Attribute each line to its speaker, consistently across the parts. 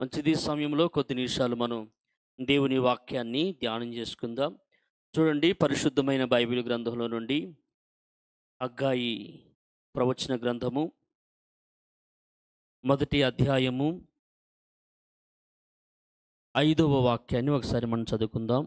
Speaker 1: మంచిది సమయంలో కొద్ది నిమిషాలు మనం దేవుని వాక్యాన్ని ధ్యానం చేసుకుందాం చూడండి పరిశుద్ధమైన బైబిల్ గ్రంథంలో నుండి అగ్గాయి ప్రవచన గ్రంథము మొదటి అధ్యాయము ఐదవ వాక్యాన్ని ఒకసారి మనం చదువుకుందాం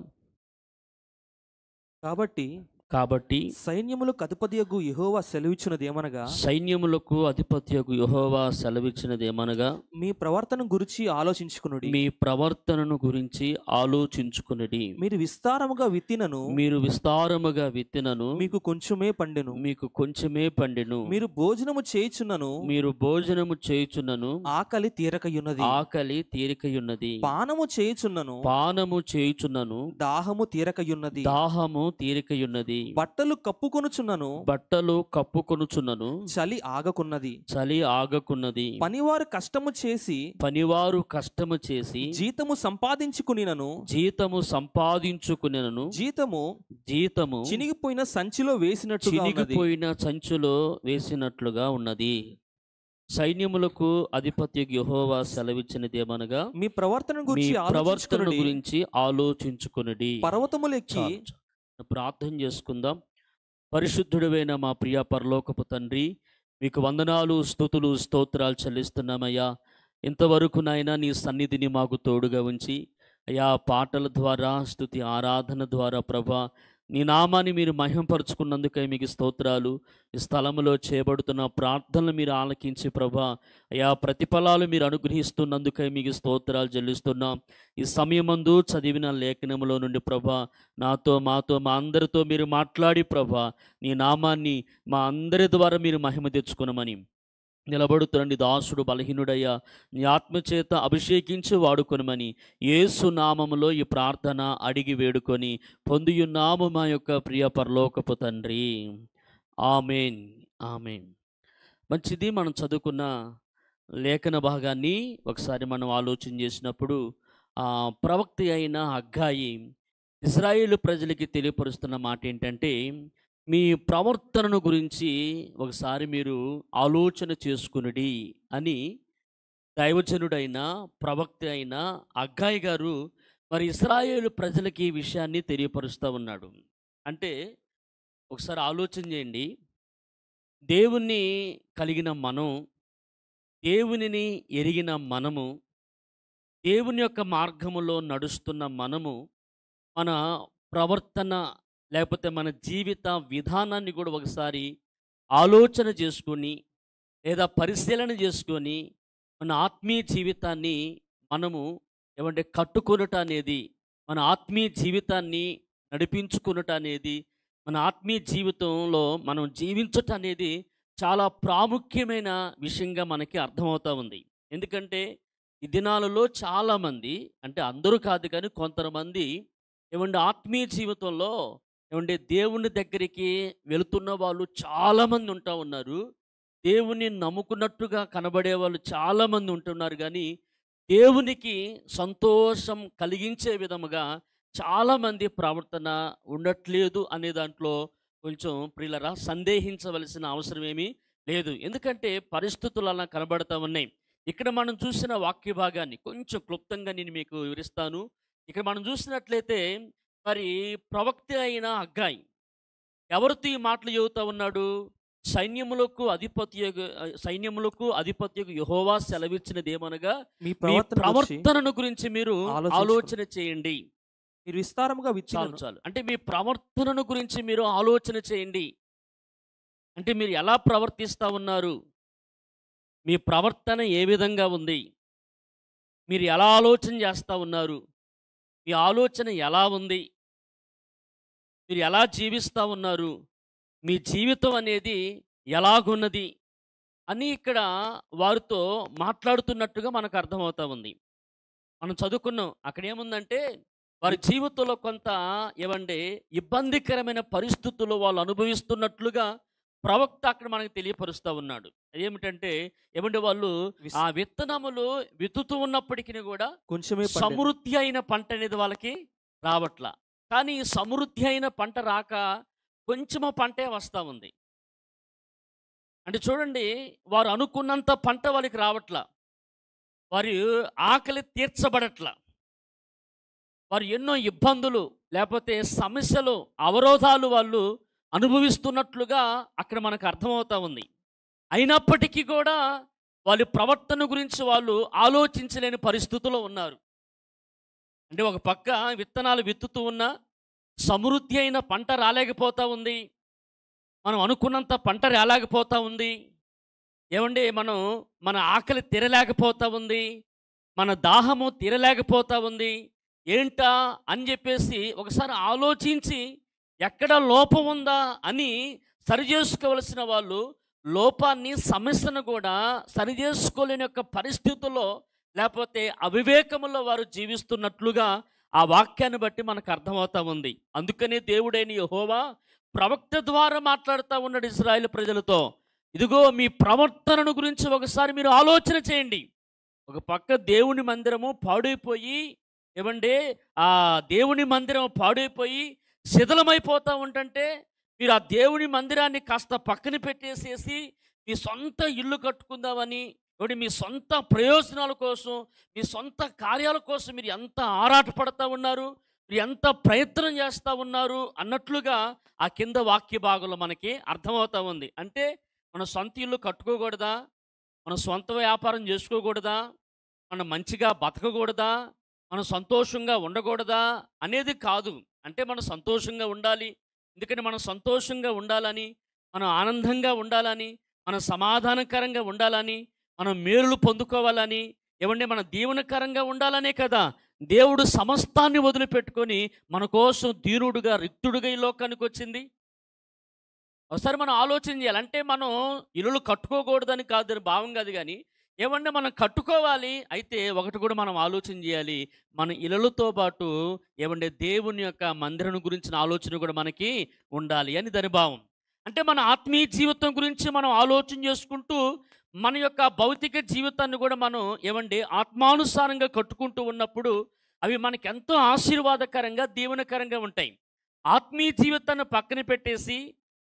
Speaker 1: కాబట్టి కాబట్టి సైన్యములకు అధిపతియగు యహోవా సెలవిచ్చినది ఏమనగా సైన్యములకు అధిపతియగు యహోవా సెలవిచ్చినది ఏమనగా మీ ప్రవర్తన గురించి ఆలోచించుకునుడి మీ ప్రవర్తనను గురించి ఆలోచించుకునుడి మీరు విస్తారముగా విత్తినను మీరు విస్తారముగా విత్తినను మీకు కొంచెమే పండెను మీకు కొంచెమే పండెను మీరు భోజనము చేయుచున్నను మీరు భోజనము చేయుచున్నను ఆకలి తీరకయున్నది ఆకలి తీరికయున్నది పానము చేయుచున్నను పానము చేయుచున్నను దాహము తీరకయున్నది దాహము తీరికయున్నది ఉన్నది బట్టలు కప్పుకొనుచున్నను బట్టలు కప్పుకొనుచున్నను చలి ఆగకున్నది చలి ఆగకున్నది పనివారు కష్టము చేసి పనివారు కష్టము చేసి జీతము సంపాదించుకునినను జీతము సంపాదించుకునినను జీతము జీతము చినిగిపోయిన సంచిలో వేసినట్టు చినిగిపోయిన సంచిలో వేసినట్లుగా ఉన్నది సైన్యములకు అధిపతి యహోవా సెలవిచ్చినదేమనగా మీ ప్రవర్తన గురించి ప్రవర్తన గురించి ఆలోచించుకుని పర్వతములెక్కి ప్రార్థన చేసుకుందాం పరిశుద్ధుడైన మా ప్రియ పరలోకపు తండ్రి మీకు వందనాలు స్థుతులు స్తోత్రాలు చెల్లిస్తున్నామయ్యా ఇంతవరకు నాయన నీ సన్నిధిని మాకు తోడుగా ఉంచి అయా పాటల ద్వారా స్థుతి ఆరాధన ద్వారా ప్రభా నీ నామాన్ని మీరు మహింపరుచుకున్నందుకై మీకు స్తోత్రాలు ఈ స్థలంలో చేయబడుతున్న ప్రార్థనలు మీరు ఆలకించి ప్రభా అయా ప్రతిఫలాలు మీరు అనుగ్రహిస్తున్నందుకై మీకు స్తోత్రాలు చెల్లిస్తున్నాం ఈ సమయమందు చదివిన లేఖనంలో నుండి ప్రభా నాతో మాతో మా అందరితో మీరు మాట్లాడి ప్రభా నీ నామాన్ని మా అందరి ద్వారా మీరు మహిమ తెచ్చుకున్నామని నిలబడుతుండి దాసుడు బలహీనుడయ్యా నీ ఆత్మచేత అభిషేకించి వాడుకొనమని ఏసు నామములో ఈ ప్రార్థన అడిగి వేడుకొని పొందియున్నాము మా యొక్క ప్రియ పరలోకపు తండ్రి ఆమెన్ ఆమెన్ మంచిది మనం చదువుకున్న లేఖన భాగాన్ని ఒకసారి మనం ఆలోచన చేసినప్పుడు ప్రవక్తి అయిన అగ్గాయి ఇజ్రాయేల్ ప్రజలకి తెలియపరుస్తున్న మాట ఏంటంటే మీ ప్రవర్తనను గురించి ఒకసారి మీరు ఆలోచన చేసుకునిడి అని దైవజనుడైన ప్రవక్త అయిన అగ్గాయి గారు మరి ఇస్రాయేల్ ప్రజలకి ఈ విషయాన్ని తెలియపరుస్తూ ఉన్నాడు అంటే ఒకసారి ఆలోచన చేయండి దేవుణ్ణి కలిగిన మనం దేవునిని ఎరిగిన మనము దేవుని యొక్క మార్గములో నడుస్తున్న మనము మన ప్రవర్తన లేకపోతే మన జీవిత విధానాన్ని కూడా ఒకసారి ఆలోచన చేసుకొని లేదా పరిశీలన చేసుకొని మన ఆత్మీయ జీవితాన్ని మనము ఏమంటే కట్టుకునట అనేది మన ఆత్మీయ జీవితాన్ని నడిపించుకునుట అనేది మన ఆత్మీయ జీవితంలో మనం జీవించటం అనేది చాలా ప్రాముఖ్యమైన విషయంగా మనకి అర్థమవుతూ ఉంది ఎందుకంటే ఈ దినాలలో చాలామంది అంటే అందరూ కాదు కానీ కొంతమంది ఏమంటే ఆత్మీయ జీవితంలో ఏమంటే దేవుని దగ్గరికి వెళుతున్న వాళ్ళు చాలామంది ఉంటా ఉన్నారు దేవుని నమ్ముకున్నట్టుగా కనబడే వాళ్ళు చాలామంది ఉంటున్నారు కానీ దేవునికి సంతోషం కలిగించే విధముగా చాలామంది ప్రవర్తన ఉండట్లేదు అనే దాంట్లో కొంచెం ప్రియులరా సందేహించవలసిన అవసరం ఏమీ లేదు ఎందుకంటే పరిస్థితులు అలా కనబడతా ఉన్నాయి ఇక్కడ మనం చూసిన వాక్య భాగాన్ని కొంచెం క్లుప్తంగా నేను మీకు వివరిస్తాను ఇక్కడ మనం చూసినట్లయితే మరి ప్రవక్త అయిన అగ్గాయి ఎవరితో ఈ మాటలు చెబుతా ఉన్నాడు సైన్యములకు అధిపత్య సైన్యములకు అధిపతి యహోవా సెలవిచ్చినది ఏమనగా మీ ప్రవర్తనను గురించి మీరు ఆలోచన చేయండి మీరు విస్తారముగా విచారించాలి అంటే మీ ప్రవర్తనను గురించి మీరు ఆలోచన చేయండి అంటే మీరు ఎలా ప్రవర్తిస్తూ ఉన్నారు మీ ప్రవర్తన ఏ విధంగా ఉంది మీరు ఎలా ఆలోచన చేస్తూ ఉన్నారు మీ ఆలోచన ఎలా ఉంది మీరు ఎలా జీవిస్తూ ఉన్నారు మీ జీవితం అనేది ఎలాగున్నది అని ఇక్కడ వారితో మాట్లాడుతున్నట్టుగా మనకు అర్థమవుతా ఉంది మనం చదువుకున్నాం అక్కడ ఏముందంటే వారి జీవితంలో కొంత ఏమండి ఇబ్బందికరమైన పరిస్థితులు వాళ్ళు అనుభవిస్తున్నట్లుగా ప్రవక్త అక్కడ మనకు తెలియపరుస్తూ ఉన్నాడు అదేమిటంటే ఏమంటే వాళ్ళు ఆ విత్తనములు విత్తుతూ ఉన్నప్పటికీ కూడా కొంచెం సమృద్ధి అయిన పంట అనేది వాళ్ళకి రావట్లా కానీ సమృద్ధి అయిన పంట రాక కొంచెము పంటే వస్తూ ఉంది అంటే చూడండి వారు అనుకున్నంత పంట వాళ్ళకి రావట్లా వారి ఆకలి తీర్చబడట్ల వారు ఎన్నో ఇబ్బందులు లేకపోతే సమస్యలు అవరోధాలు వాళ్ళు అనుభవిస్తున్నట్లుగా అక్కడ మనకు అర్థమవుతా ఉంది అయినప్పటికీ కూడా వాళ్ళ ప్రవర్తన గురించి వాళ్ళు ఆలోచించలేని పరిస్థితుల్లో ఉన్నారు అంటే ఒక పక్క విత్తనాలు విత్తుతూ ఉన్నా సమృద్ధి అయిన పంట రాలేకపోతూ ఉంది మనం అనుకున్నంత పంట రాలేకపోతూ ఉంది ఏమండి మనం మన ఆకలి తీరలేకపోతూ ఉంది మన దాహము తీరలేకపోతూ ఉంది ఏంటా అని చెప్పేసి ఒకసారి ఆలోచించి ఎక్కడ లోపం ఉందా అని సరిచేసుకోవలసిన వాళ్ళు లోపాన్ని సమస్యను కూడా సరిచేసుకోలేని యొక్క పరిస్థితుల్లో లేకపోతే అవివేకములో వారు జీవిస్తున్నట్లుగా ఆ వాక్యాన్ని బట్టి మనకు అర్థమవుతా ఉంది అందుకనే దేవుడైన యహోవా ప్రవక్త ద్వారా మాట్లాడుతూ ఉన్నాడు ఇస్రాయేల్ ప్రజలతో ఇదిగో మీ ప్రవర్తనను గురించి ఒకసారి మీరు ఆలోచన చేయండి ఒక పక్క దేవుని మందిరము పాడైపోయి ఇవ్వండి ఆ దేవుని మందిరం పాడైపోయి శిథిలమైపోతూ ఉంటే మీరు ఆ దేవుని మందిరాన్ని కాస్త పక్కన పెట్టేసేసి మీ సొంత ఇల్లు కట్టుకుందామని కాబట్టి మీ సొంత ప్రయోజనాల కోసం మీ సొంత కార్యాల కోసం మీరు ఎంత ఆరాటపడతా ఉన్నారు మీరు ఎంత ప్రయత్నం చేస్తూ ఉన్నారు అన్నట్లుగా ఆ కింద వాక్య భాగంలో మనకి అర్థమవుతా ఉంది అంటే మన సొంత ఇల్లు కట్టుకోకూడదా మన సొంత వ్యాపారం చేసుకోకూడదా మనం మంచిగా బతకకూడదా మనం సంతోషంగా ఉండకూడదా అనేది కాదు అంటే మనం సంతోషంగా ఉండాలి ఎందుకంటే మనం సంతోషంగా ఉండాలని మనం ఆనందంగా ఉండాలని మనం సమాధానకరంగా ఉండాలని మనం మేలులు పొందుకోవాలని ఏమంటే మన దీవనకరంగా ఉండాలనే కదా దేవుడు సమస్తాన్ని వదిలిపెట్టుకొని మన కోసం ధీరుడుగా రిక్తుడుగా ఈ లోకానికి వచ్చింది ఒకసారి మనం ఆలోచన చేయాలి అంటే మనం ఇల్లు కట్టుకోకూడదని కాదు భావం కాదు కానీ ఏమంటే మనం కట్టుకోవాలి అయితే ఒకటి కూడా మనం ఆలోచన చేయాలి మన ఇలలతో పాటు ఏమంటే దేవుని యొక్క మందిరం గురించిన ఆలోచన కూడా మనకి ఉండాలి అని దాని భావం అంటే మన ఆత్మీయ జీవితం గురించి మనం ఆలోచన చేసుకుంటూ మన యొక్క భౌతిక జీవితాన్ని కూడా మనం ఏమండి ఆత్మానుసారంగా కట్టుకుంటూ ఉన్నప్పుడు అవి మనకి ఎంతో ఆశీర్వాదకరంగా దీవనకరంగా ఉంటాయి ఆత్మీయ జీవితాన్ని పక్కన పెట్టేసి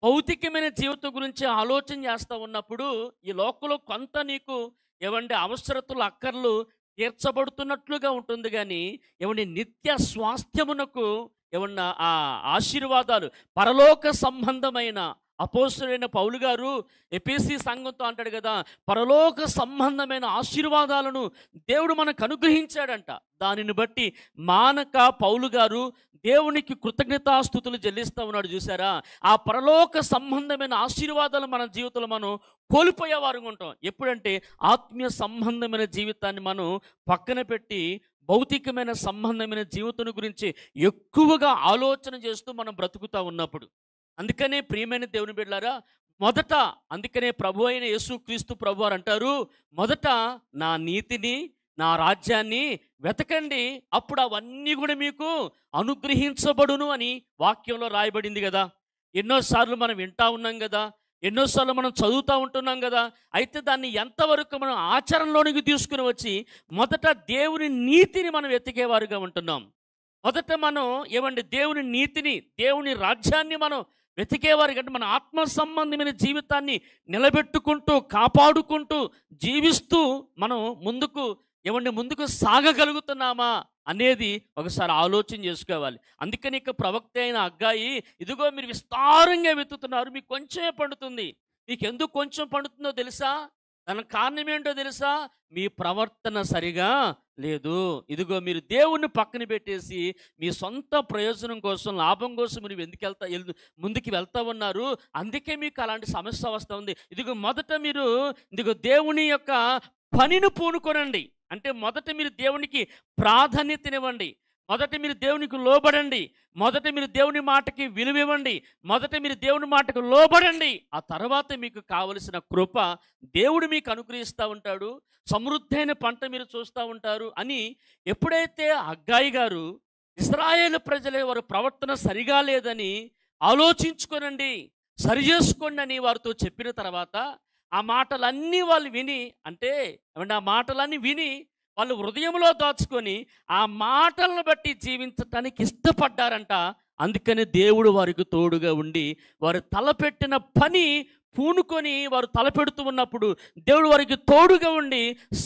Speaker 1: భౌతికమైన జీవితం గురించి ఆలోచన చేస్తూ ఉన్నప్పుడు ఈ లోకంలో కొంత నీకు ఏవండి అవసరతలు అక్కర్లు తీర్చబడుతున్నట్లుగా ఉంటుంది కానీ ఏమండి నిత్య స్వాస్థ్యమునకు ఏమన్నా ఆ ఆశీర్వాదాలు పరలోక సంబంధమైన అపోస్తుడైన పౌలు గారు ఎపిసి సంఘంతో అంటాడు కదా పరలోక సంబంధమైన ఆశీర్వాదాలను దేవుడు మనకు అనుగ్రహించాడంట దానిని బట్టి మానక పౌలు గారు దేవునికి కృతజ్ఞతాస్థుతులు చెల్లిస్తూ ఉన్నాడు చూసారా ఆ పరలోక సంబంధమైన ఆశీర్వాదాలు మన జీవితంలో మనం కోల్పోయేవారు ఉంటాం ఎప్పుడంటే ఆత్మీయ సంబంధమైన జీవితాన్ని మనం పక్కన పెట్టి భౌతికమైన సంబంధమైన జీవితం గురించి ఎక్కువగా ఆలోచన చేస్తూ మనం బ్రతుకుతూ ఉన్నప్పుడు అందుకనే ప్రియమైన దేవుని బిడ్డారా మొదట అందుకనే ప్రభు అయిన యేసుక్రీస్తు ప్రభు వారు అంటారు మొదట నా నీతిని నా రాజ్యాన్ని వెతకండి అప్పుడు అవన్నీ కూడా మీకు అనుగ్రహించబడును అని వాక్యంలో రాయబడింది కదా ఎన్నోసార్లు మనం వింటా ఉన్నాం కదా ఎన్నోసార్లు మనం చదువుతూ ఉంటున్నాం కదా అయితే దాన్ని ఎంతవరకు మనం ఆచరణలోనికి తీసుకుని వచ్చి మొదట దేవుని నీతిని మనం వెతికేవారుగా ఉంటున్నాం మొదట మనం ఏమండి దేవుని నీతిని దేవుని రాజ్యాన్ని మనం వెతికేవారు కంటే మన ఆత్మ సంబంధమైన జీవితాన్ని నిలబెట్టుకుంటూ కాపాడుకుంటూ జీవిస్తూ మనం ముందుకు ఏమంటే ముందుకు సాగగలుగుతున్నామా అనేది ఒకసారి ఆలోచన చేసుకోవాలి అందుకని ఇక ప్రవక్త అయిన అగ్గాయి ఇదిగో మీరు విస్తారంగా వెతుకుతున్నారు మీకు కొంచెమే పండుతుంది మీకు ఎందుకు కొంచెం పండుతుందో తెలుసా దానికి కారణం ఏంటో తెలుసా మీ ప్రవర్తన సరిగా లేదు ఇదిగో మీరు దేవుణ్ణి పక్కన పెట్టేసి మీ సొంత ప్రయోజనం కోసం లాభం కోసం మీరు ఎందుకు వెళ్తా ముందుకు వెళ్తా ఉన్నారు అందుకే మీకు అలాంటి సమస్య వస్తూ ఉంది ఇదిగో మొదట మీరు ఇదిగో దేవుని యొక్క పనిని పూనుకోనండి అంటే మొదట మీరు దేవునికి ప్రాధాన్యతనివ్వండి మొదట మీరు దేవునికి లోబడండి మొదట మీరు దేవుని మాటకి విలువివ్వండి మొదట మీరు దేవుని మాటకు లోబడండి ఆ తర్వాత మీకు కావలసిన కృప దేవుడు మీకు అనుగ్రహిస్తూ ఉంటాడు సమృద్ధైన పంట మీరు చూస్తూ ఉంటారు అని ఎప్పుడైతే అగ్గాయి గారు ఇస్రాయేల్ ప్రజలే వారు ప్రవర్తన సరిగా లేదని ఆలోచించుకోనండి సరి చేసుకోండి అని వారితో చెప్పిన తర్వాత ఆ మాటలన్నీ వాళ్ళు విని అంటే ఆ మాటలన్నీ విని వాళ్ళు హృదయంలో దాచుకొని ఆ మాటలను బట్టి జీవించటానికి ఇష్టపడ్డారంట అందుకనే దేవుడు వారికి తోడుగా ఉండి వారు తలపెట్టిన పని పూనుకొని వారు తలపెడుతూ ఉన్నప్పుడు దేవుడు వారికి తోడుగా ఉండి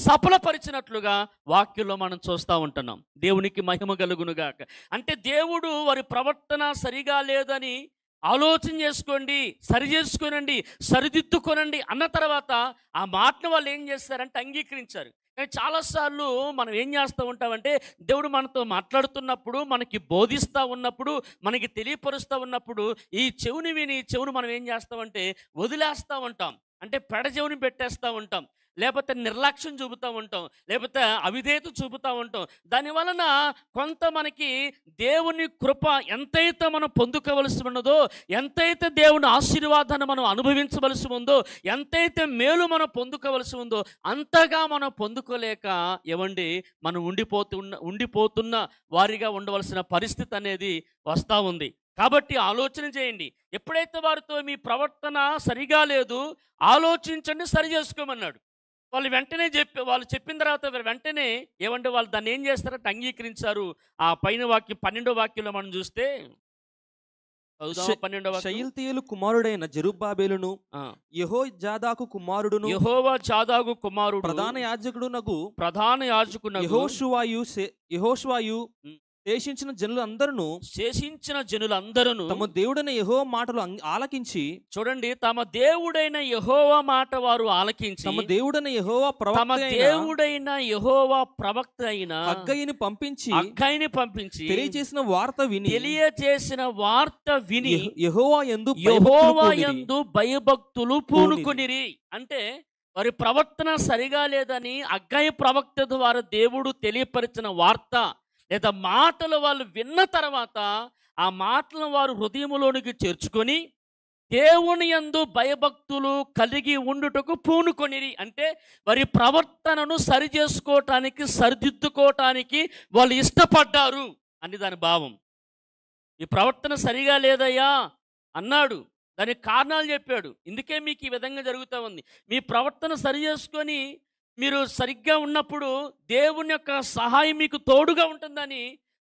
Speaker 1: సఫలపరిచినట్లుగా వాక్యంలో మనం చూస్తూ ఉంటున్నాం దేవునికి మహిమ కలుగునుగాక అంటే దేవుడు వారి ప్రవర్తన సరిగా లేదని ఆలోచన చేసుకోండి సరి చేసుకోనండి సరిదిద్దుకోనండి అన్న తర్వాత ఆ మాటను వాళ్ళు ఏం చేస్తారంటే అంగీకరించారు చాలాసార్లు మనం ఏం చేస్తూ ఉంటామంటే దేవుడు మనతో మాట్లాడుతున్నప్పుడు మనకి బోధిస్తూ ఉన్నప్పుడు మనకి తెలియపరుస్తూ ఉన్నప్పుడు ఈ చెవుని విని చెవును మనం ఏం చేస్తామంటే వదిలేస్తూ ఉంటాం అంటే చెవుని పెట్టేస్తూ ఉంటాం లేకపోతే నిర్లక్ష్యం చూపుతూ ఉంటాం లేకపోతే అవిధేత చూపుతూ ఉంటాం దాని వలన కొంత మనకి దేవుని కృప ఎంతైతే మనం పొందుకోవలసి ఉన్నదో ఎంతైతే దేవుని ఆశీర్వాదాన్ని మనం అనుభవించవలసి ఉందో ఎంతైతే మేలు మనం పొందుకోవలసి ఉందో అంతగా మనం పొందుకోలేక ఇవ్వండి మనం ఉండిపోతున్న ఉండిపోతున్న వారిగా ఉండవలసిన పరిస్థితి అనేది వస్తూ ఉంది కాబట్టి ఆలోచన చేయండి ఎప్పుడైతే వారితో మీ ప్రవర్తన సరిగా లేదు ఆలోచించండి సరి చేసుకోమన్నాడు వాళ్ళు వెంటనే చెప్పి వాళ్ళు చెప్పిన తర్వాత వెంటనే ఏమంటే వాళ్ళు దాన్ని ఏం చేస్తారంటే అంగీకరించారు ఆ పైన వాక్యం పన్నెండో వాక్యంలో మనం చూస్తే శైల్తీయులు కుమారుడైన జరుబాబేలును యహో జాదాకు కుమారుడును యహోవా జాదాకు కుమారుడు ప్రధాన యాజకుడు నగు ప్రధాన యాజకుడు యహోషువాయు యహోషువాయు శేషించిన జనులందరూ శేషించిన జనులందరూ తమ దేవుడైన యహో మాటలు ఆలకించి చూడండి తమ దేవుడైన యహోవా మాట వారు ఆలకించి తమ దేవుడైన యహోవా ప్రవక్త దేవుడైన యహోవా ప్రవక్త అయిన అగ్గయ్యని పంపించి అగ్గయ్యని పంపించి తెలియజేసిన వార్త విని తెలియజేసిన వార్త విని యహోవా ఎందు యహోవా ఎందు భయభక్తులు పూనుకునిరి అంటే వారి ప్రవర్తన సరిగా లేదని అగ్గాయ ప్రవక్త ద్వారా దేవుడు తెలియపరిచిన వార్త లేదా మాటలు వాళ్ళు విన్న తర్వాత ఆ మాటలను వారు హృదయంలోనికి చేర్చుకొని దేవుని యందు భయభక్తులు కలిగి ఉండుటకు పూనుకొనిరి అంటే వారి ప్రవర్తనను సరి చేసుకోవటానికి సరిదిద్దుకోవటానికి వాళ్ళు ఇష్టపడ్డారు అని దాని భావం ఈ ప్రవర్తన సరిగా లేదయ్యా అన్నాడు దానికి కారణాలు చెప్పాడు ఇందుకే మీకు ఈ విధంగా జరుగుతూ ఉంది మీ ప్రవర్తన సరి చేసుకొని మీరు సరిగ్గా ఉన్నప్పుడు దేవుని యొక్క సహాయం మీకు తోడుగా ఉంటుందని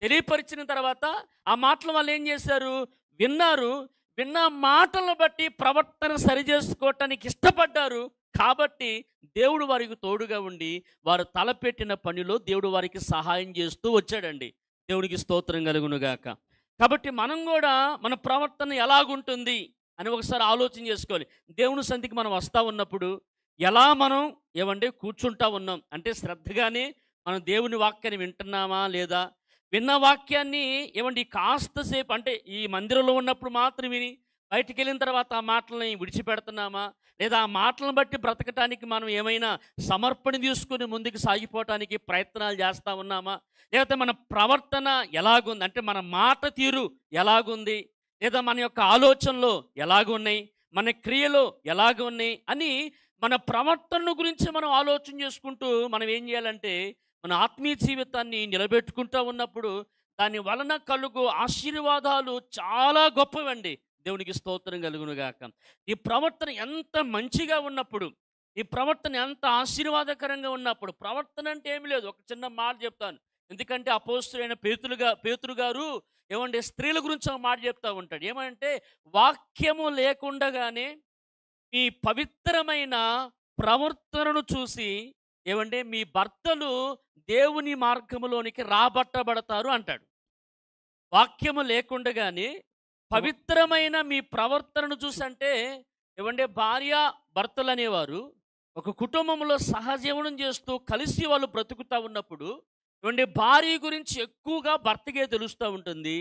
Speaker 1: తెలియపరిచిన తర్వాత ఆ మాటల వాళ్ళు ఏం చేశారు విన్నారు విన్న మాటలను బట్టి ప్రవర్తన సరిచేసుకోవటానికి ఇష్టపడ్డారు కాబట్టి దేవుడు వారికి తోడుగా ఉండి వారు తలపెట్టిన పనిలో దేవుడు వారికి సహాయం చేస్తూ వచ్చాడండి దేవుడికి స్తోత్రం కలుగునుగాక కాబట్టి మనం కూడా మన ప్రవర్తన ఎలాగుంటుంది అని ఒకసారి ఆలోచన చేసుకోవాలి దేవుని సంధికి మనం వస్తూ ఉన్నప్పుడు ఎలా మనం ఏమంటే కూర్చుంటా ఉన్నాం అంటే శ్రద్ధగానే మనం దేవుని వాక్యాన్ని వింటున్నామా లేదా విన్న వాక్యాన్ని ఏమండి కాస్తసేపు అంటే ఈ మందిరంలో ఉన్నప్పుడు మాత్రం విని బయటికి వెళ్ళిన తర్వాత ఆ మాటలని విడిచిపెడుతున్నామా లేదా ఆ మాటలను బట్టి బ్రతకటానికి మనం ఏమైనా సమర్పణ తీసుకుని ముందుకు సాగిపోవటానికి ప్రయత్నాలు చేస్తూ ఉన్నామా లేకపోతే మన ప్రవర్తన ఎలాగుంది అంటే మన మాట తీరు ఎలాగుంది లేదా మన యొక్క ఆలోచనలో ఎలాగున్నాయి మన క్రియలో ఎలాగున్నాయి అని మన ప్రవర్తన గురించి మనం ఆలోచన చేసుకుంటూ మనం ఏం చేయాలంటే మన ఆత్మీయ జీవితాన్ని నిలబెట్టుకుంటూ ఉన్నప్పుడు దాని వలన కలుగు ఆశీర్వాదాలు చాలా గొప్పవండి దేవునికి స్తోత్రం గాక ఈ ప్రవర్తన ఎంత మంచిగా ఉన్నప్పుడు ఈ ప్రవర్తన ఎంత ఆశీర్వాదకరంగా ఉన్నప్పుడు ప్రవర్తన అంటే ఏమి లేదు ఒక చిన్న మాట చెప్తాను ఎందుకంటే అపోస్తులైన పేతులుగా పేతులు గారు ఏమంటే స్త్రీల గురించి ఒక మాట చెప్తూ ఉంటాడు ఏమంటే వాక్యము లేకుండగానే మీ పవిత్రమైన ప్రవర్తనను చూసి ఏమంటే మీ భర్తలు దేవుని మార్గంలోనికి రాబట్టబడతారు అంటాడు వాక్యము లేకుండగానే పవిత్రమైన మీ ప్రవర్తనను చూసి అంటే ఏమంటే భార్య భర్తలు అనేవారు ఒక కుటుంబంలో సహజీవనం చేస్తూ కలిసి వాళ్ళు బ్రతుకుతూ ఉన్నప్పుడు ఏమంటే భార్య గురించి ఎక్కువగా భర్తకే తెలుస్తూ ఉంటుంది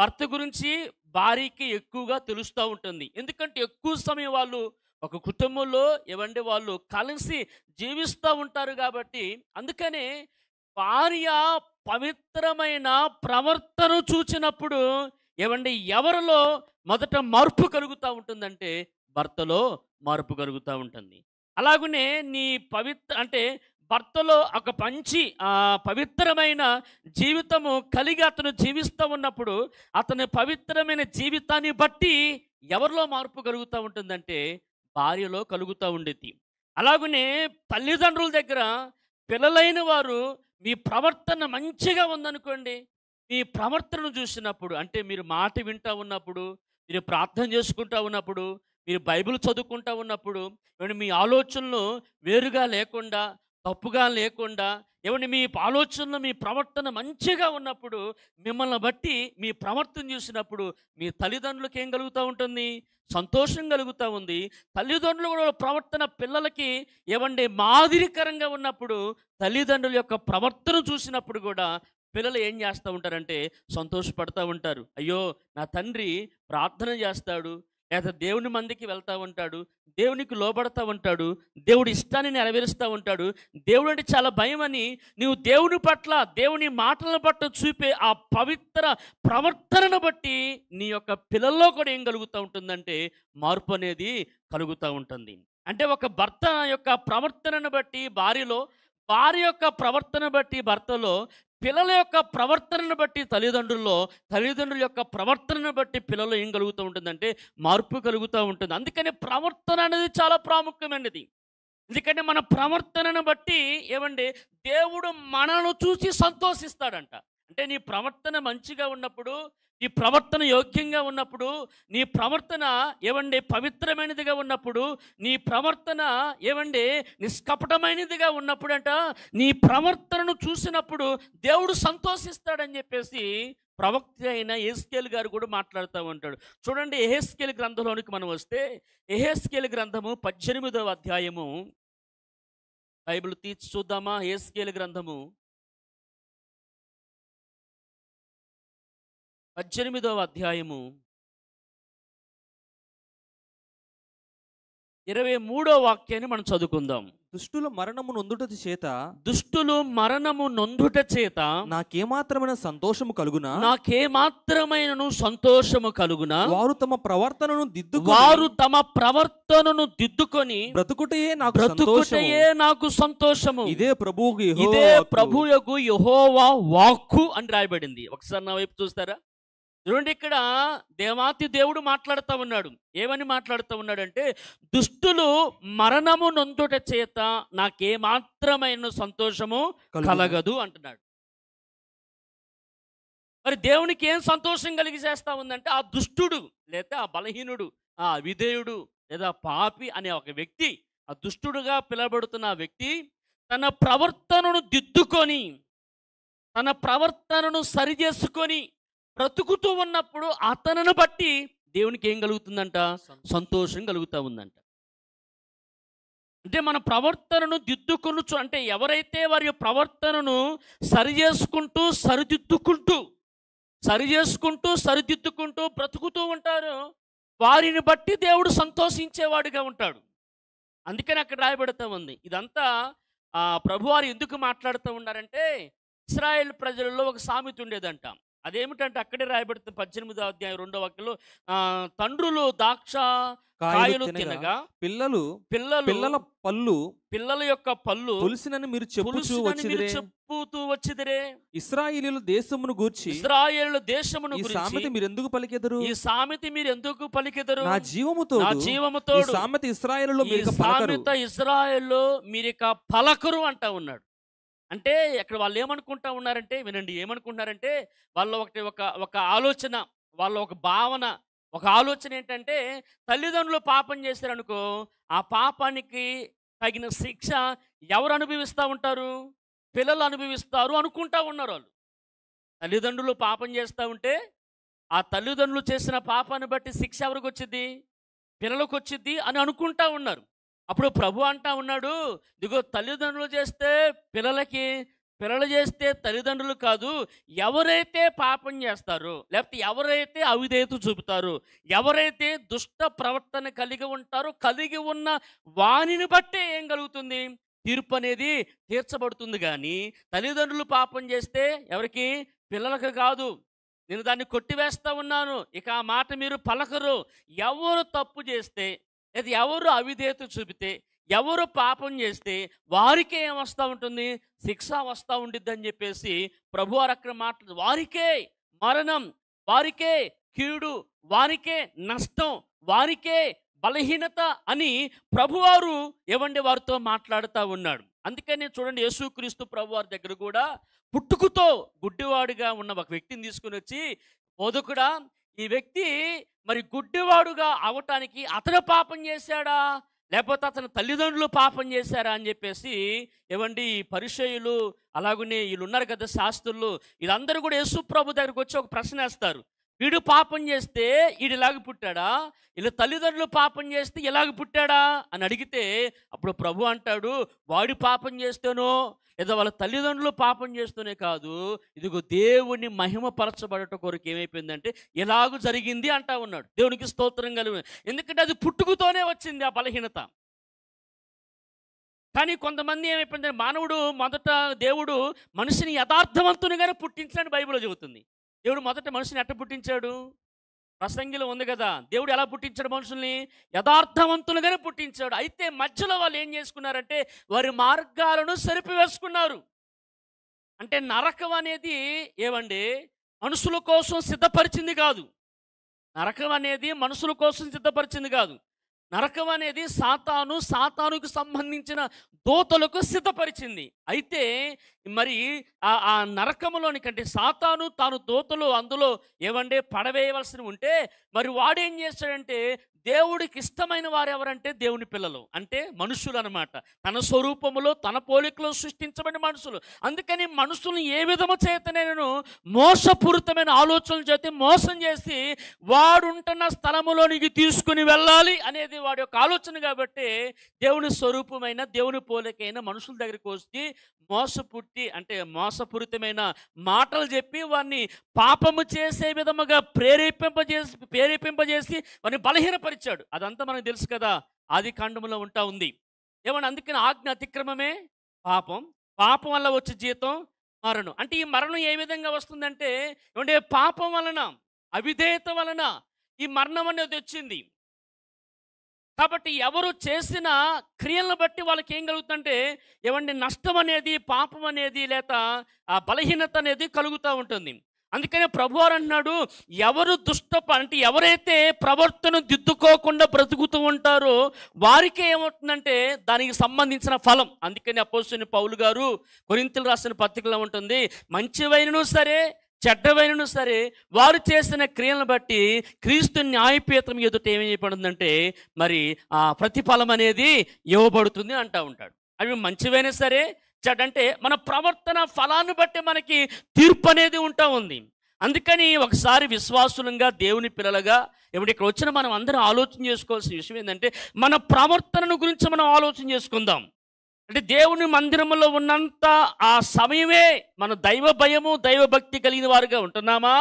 Speaker 1: భర్త గురించి భార్యకి ఎక్కువగా తెలుస్తూ ఉంటుంది ఎందుకంటే ఎక్కువ సమయం వాళ్ళు ఒక కుటుంబంలో ఇవ్వండి వాళ్ళు కలిసి జీవిస్తూ ఉంటారు కాబట్టి అందుకనే భార్య పవిత్రమైన ప్రవర్తన చూచినప్పుడు ఇవ్వండి ఎవరిలో మొదట మార్పు కలుగుతూ ఉంటుందంటే భర్తలో మార్పు కలుగుతూ ఉంటుంది అలాగనే నీ పవిత్ర అంటే భర్తలో ఒక మంచి పవిత్రమైన జీవితము కలిగి అతను జీవిస్తూ ఉన్నప్పుడు అతని పవిత్రమైన జీవితాన్ని బట్టి ఎవరిలో మార్పు కలుగుతూ ఉంటుందంటే భార్యలో కలుగుతూ ఉండేది అలాగనే తల్లిదండ్రుల దగ్గర పిల్లలైన వారు మీ ప్రవర్తన మంచిగా ఉందనుకోండి మీ ప్రవర్తనను చూసినప్పుడు అంటే మీరు మాట వింటూ ఉన్నప్పుడు మీరు ప్రార్థన చేసుకుంటూ ఉన్నప్పుడు మీరు బైబిల్ చదువుకుంటూ ఉన్నప్పుడు మీ ఆలోచనలు వేరుగా లేకుండా తప్పుగా లేకుండా ఏమండి మీ ఆలోచనలు మీ ప్రవర్తన మంచిగా ఉన్నప్పుడు మిమ్మల్ని బట్టి మీ ప్రవర్తన చూసినప్పుడు మీ తల్లిదండ్రులకి ఏం కలుగుతూ ఉంటుంది సంతోషం కలుగుతూ ఉంది తల్లిదండ్రులు కూడా ప్రవర్తన పిల్లలకి ఏమండి మాదిరికరంగా ఉన్నప్పుడు తల్లిదండ్రుల యొక్క ప్రవర్తన చూసినప్పుడు కూడా పిల్లలు ఏం చేస్తూ ఉంటారంటే సంతోషపడుతూ ఉంటారు అయ్యో నా తండ్రి ప్రార్థన చేస్తాడు లేదా దేవుని మందికి వెళ్తూ ఉంటాడు దేవునికి లోబడతా ఉంటాడు దేవుడి ఇష్టాన్ని నెరవేరుస్తూ ఉంటాడు దేవుడు అంటే చాలా భయం అని నీవు దేవుని పట్ల దేవుని మాటలను పట్ల చూపే ఆ పవిత్ర ప్రవర్తనను బట్టి నీ యొక్క పిల్లల్లో కూడా ఏం కలుగుతూ ఉంటుందంటే మార్పు అనేది కలుగుతూ ఉంటుంది అంటే ఒక భర్త యొక్క ప్రవర్తనను బట్టి భార్యలో భార్య యొక్క ప్రవర్తన బట్టి భర్తలో పిల్లల యొక్క ప్రవర్తనను బట్టి తల్లిదండ్రుల్లో తల్లిదండ్రుల యొక్క ప్రవర్తనను బట్టి పిల్లలు ఏం కలుగుతూ ఉంటుందంటే మార్పు కలుగుతూ ఉంటుంది అందుకని ప్రవర్తన అనేది చాలా ప్రాముఖ్యమైనది ఎందుకంటే మన ప్రవర్తనను బట్టి ఏమండి దేవుడు మనను చూసి సంతోషిస్తాడంట అంటే నీ ప్రవర్తన మంచిగా ఉన్నప్పుడు నీ ప్రవర్తన యోగ్యంగా ఉన్నప్పుడు నీ ప్రవర్తన ఏమండి పవిత్రమైనదిగా ఉన్నప్పుడు నీ ప్రవర్తన ఏమండి నిష్కపటమైనదిగా ఉన్నప్పుడు అంట నీ ప్రవర్తనను చూసినప్పుడు దేవుడు సంతోషిస్తాడని చెప్పేసి ప్రవక్త అయిన ఏహెస్కేల్ గారు కూడా మాట్లాడుతూ ఉంటాడు చూడండి ఎహెస్కేల్ గ్రంథంలోనికి మనం వస్తే ఎహెస్కేల్ గ్రంథము పద్దెనిమిదవ అధ్యాయము బైబిల్ తీర్చి చూద్దామా ఏస్కేల్ గ్రంథము పద్దెనిమిదవ అధ్యాయము ఇరవై మూడో వాక్యాన్ని మనం చదువుకుందాం దుష్టుల మరణము నొందుట చేత దుష్టులు మరణము నొందుట చేత నాకేమాత్రమైన సంతోషము కలుగునా నాకేమాత్రమైన సంతోషము కలుగునా వారు తమ ప్రవర్తనను దిద్దు వారు తమ ప్రవర్తనను దిద్దుకొని బ్రతుకుటయే నాకు బ్రతుకుటయే నాకు సంతోషము ఇదే ప్రభువు ఇదే ప్రభువుకు యహోవా వాక్కు అని రాయబడింది ఒకసారి నా వైపు చూస్తారా చూడండి ఇక్కడ దేవాతి దేవుడు మాట్లాడుతూ ఉన్నాడు ఏమని మాట్లాడుతూ ఉన్నాడంటే దుష్టులు మరణము నొందుట చేత నాకేమాత్రమైన సంతోషము కలగదు అంటున్నాడు మరి దేవునికి ఏం సంతోషం కలిగి చేస్తా ఉందంటే ఆ దుష్టుడు లేదా ఆ బలహీనుడు ఆ విధేయుడు లేదా పాపి అనే ఒక వ్యక్తి ఆ దుష్టుడుగా పిలబడుతున్న ఆ వ్యక్తి తన ప్రవర్తనను దిద్దుకొని తన ప్రవర్తనను సరిచేసుకొని బ్రతుకుతూ ఉన్నప్పుడు అతను బట్టి దేవునికి ఏం కలుగుతుందంట సంతోషం కలుగుతూ ఉందంట అంటే మన ప్రవర్తనను దిద్దుకొనుచు అంటే ఎవరైతే వారి ప్రవర్తనను సరి చేసుకుంటూ సరిదిద్దుకుంటూ సరి చేసుకుంటూ సరిదిద్దుకుంటూ బ్రతుకుతూ ఉంటారు వారిని బట్టి దేవుడు సంతోషించేవాడుగా ఉంటాడు అందుకని అక్కడ రాయబడతా ఉంది ఇదంతా ఆ ప్రభువారు ఎందుకు మాట్లాడుతూ ఉన్నారంటే ఇస్రాయేల్ ప్రజలలో ఒక సామెత ఉండేదంట అదేమిటంటే అక్కడే రాయబడుతుంది పద్దెనిమిదో అధ్యాయం రెండో వాక్యంలో తండ్రులు దాక్ష కాయలు తినగా పిల్లలు పిల్లలు పిల్లల పళ్ళు పిల్లల యొక్క పళ్ళు తులసినని మీరు చెప్పుచూ వచ్చిదిరే చెప్పుతూ వచ్చిదిరే ఇస్రాయేలీలు దేశమును గూర్చి ఇస్రాయేలు దేశమును ఈ సామెత మీరు ఎందుకు పలికెదరు ఈ సామెత మీరు ఎందుకు పలికెదరు నా జీవముతో నా జీవముతో సామెత ఇస్రాయేలులో మీరు సామెత మీరు ఇక పలకరు అంటా ఉన్నాడు అంటే అక్కడ వాళ్ళు ఏమనుకుంటా ఉన్నారంటే వినండి ఏమనుకుంటున్నారంటే వాళ్ళ ఒకటి ఒక ఒక ఆలోచన వాళ్ళ ఒక భావన ఒక ఆలోచన ఏంటంటే తల్లిదండ్రులు పాపం చేశారనుకో ఆ పాపానికి తగిన శిక్ష ఎవరు అనుభవిస్తూ ఉంటారు పిల్లలు అనుభవిస్తారు అనుకుంటా ఉన్నారు వాళ్ళు తల్లిదండ్రులు పాపం చేస్తూ ఉంటే ఆ తల్లిదండ్రులు చేసిన పాపాన్ని బట్టి శిక్ష ఎవరికి వచ్చింది పిల్లలకు వచ్చింది అని అనుకుంటా ఉన్నారు అప్పుడు ప్రభు అంటా ఉన్నాడు ఇదిగో తల్లిదండ్రులు చేస్తే పిల్లలకి పిల్లలు చేస్తే తల్లిదండ్రులు కాదు ఎవరైతే పాపం చేస్తారు లేకపోతే ఎవరైతే అవిధేయత చూపుతారు ఎవరైతే దుష్ట ప్రవర్తన కలిగి ఉంటారో కలిగి ఉన్న వాణిని బట్టే ఏం కలుగుతుంది తీర్పు అనేది తీర్చబడుతుంది కానీ తల్లిదండ్రులు పాపం చేస్తే ఎవరికి పిల్లలకు కాదు నేను దాన్ని కొట్టివేస్తా ఉన్నాను ఇక ఆ మాట మీరు పలకరు ఎవరు తప్పు చేస్తే లేదా ఎవరు అవిధేయత చూపితే ఎవరు పాపం చేస్తే వారికే ఏమొస్తా ఉంటుంది శిక్ష వస్తూ ఉండిద్దని చెప్పేసి ప్రభు అక్కడ మాట్లాడు వారికే మరణం వారికే కీడు వారికే నష్టం వారికే బలహీనత అని ప్రభువారు ఏమండి వారితో మాట్లాడుతూ ఉన్నాడు అందుకనే చూడండి యేసుక్రీస్తు ప్రభువారి దగ్గర కూడా పుట్టుకుతో గుడ్డివాడిగా ఉన్న ఒక వ్యక్తిని తీసుకుని వచ్చి బోధకుడా ఈ వ్యక్తి మరి గుడ్డివాడుగా అవటానికి అతను పాపం చేశాడా లేకపోతే అతని తల్లిదండ్రులు పాపం చేశారా అని చెప్పేసి ఇవ్వండి ఈ పరిచయులు అలాగనే వీళ్ళు ఉన్నారు కదా శాస్త్రులు వీళ్ళందరూ కూడా ప్రభు దగ్గరకు వచ్చి ఒక ప్రశ్న వేస్తారు వీడు పాపం చేస్తే వీడు ఇలాగ పుట్టాడా ఇలా తల్లిదండ్రులు పాపం చేస్తే ఇలాగ పుట్టాడా అని అడిగితే అప్పుడు ప్రభు అంటాడు వాడు పాపం చేస్తేనో లేదా వాళ్ళ తల్లిదండ్రులు పాపం చేస్తూనే కాదు ఇదిగో దేవుని పరచబడట కొరకు ఏమైపోయిందంటే ఎలాగూ జరిగింది అంటా ఉన్నాడు దేవునికి స్తోత్రం కలిగి ఎందుకంటే అది పుట్టుకుతోనే వచ్చింది ఆ బలహీనత కానీ కొంతమంది ఏమైపోయిందంటే మానవుడు మొదట దేవుడు మనిషిని యథార్థవంతునిగానే పుట్టించాలని బైబిల్ చెబుతుంది దేవుడు మొదట మనుషుని ఎట్ట పుట్టించాడు ప్రసంగిలో ఉంది కదా దేవుడు ఎలా పుట్టించాడు మనుషుల్ని యథార్థవంతులుగానే పుట్టించాడు అయితే మధ్యలో వాళ్ళు ఏం చేసుకున్నారంటే వారి మార్గాలను సరిపివేసుకున్నారు అంటే నరకం అనేది ఏమండి మనుషుల కోసం సిద్ధపరిచింది కాదు నరకం అనేది మనుషుల కోసం సిద్ధపరిచింది కాదు నరకం అనేది సాతాను సాతానుకు సంబంధించిన దోతలకు సిద్ధపరిచింది అయితే మరి ఆ నరకములోని కంటే సాతాను తాను దోతలు అందులో ఏమంటే పడవేయవలసి ఉంటే మరి వాడేం చేస్తాడంటే దేవుడికి ఇష్టమైన వారు ఎవరంటే దేవుని పిల్లలు అంటే మనుషులు అనమాట తన స్వరూపములో తన పోలికలో సృష్టించబడిన మనుషులు అందుకని మనుషులను ఏ విధము చేత నేను మోసపూరితమైన ఆలోచనలు చేతి మోసం చేసి వాడుంటున్న స్థలములోనికి తీసుకుని వెళ్ళాలి అనేది వాడి యొక్క ఆలోచన కాబట్టి దేవుని స్వరూపమైన దేవుని పోలికైన మనుషుల దగ్గరికి వచ్చి మోసపూర్తి అంటే మోసపూరితమైన మాటలు చెప్పి వారిని పాపము చేసే విధముగా ప్రేరేపింపజేసి ప్రేరేపింపజేసి వారిని బలహీనపరి కనపరిచాడు అదంతా మనకు తెలుసు కదా ఆది కాండములో ఉంటా ఉంది ఏమన్నా అందుకని ఆజ్ఞ అతిక్రమమే పాపం పాపం వల్ల వచ్చే జీతం మరణం అంటే ఈ మరణం ఏ విధంగా వస్తుందంటే ఏమంటే పాపం వలన అవిధేయత వలన ఈ మరణం అనేది వచ్చింది కాబట్టి ఎవరు చేసిన క్రియలను బట్టి వాళ్ళకి ఏం కలుగుతుందంటే ఏమంటే నష్టం అనేది పాపం అనేది లేక ఆ బలహీనత అనేది కలుగుతూ ఉంటుంది అందుకనే ప్రభువారు అంటున్నాడు ఎవరు దుష్ట అంటే ఎవరైతే ప్రవర్తన దిద్దుకోకుండా బ్రతుకుతూ ఉంటారో వారికే ఏమవుతుందంటే దానికి సంబంధించిన ఫలం అందుకని అపోజిషన్ పౌలు గారు కొరింతలు రాసిన పత్రికలో ఉంటుంది మంచివైనను సరే చెడ్డవైనను సరే వారు చేసిన క్రియలను బట్టి క్రీస్తు న్యాయపీతం ఎదుట ఏమి చేయబడుతుందంటే మరి ఆ ప్రతిఫలం అనేది ఇవ్వబడుతుంది అంటూ ఉంటాడు అవి మంచివైనా సరే అంటే మన ప్రవర్తన ఫలాన్ని బట్టి మనకి తీర్పు అనేది ఉంటా ఉంది అందుకని ఒకసారి విశ్వాసులంగా దేవుని పిల్లలుగా ఇప్పుడు ఇక్కడ వచ్చిన మనం అందరం ఆలోచన చేసుకోవాల్సిన విషయం ఏంటంటే మన ప్రవర్తనను గురించి మనం ఆలోచన చేసుకుందాం అంటే దేవుని మందిరంలో ఉన్నంత ఆ సమయమే మన దైవ భయము దైవభక్తి కలిగిన వారుగా ఉంటున్నామా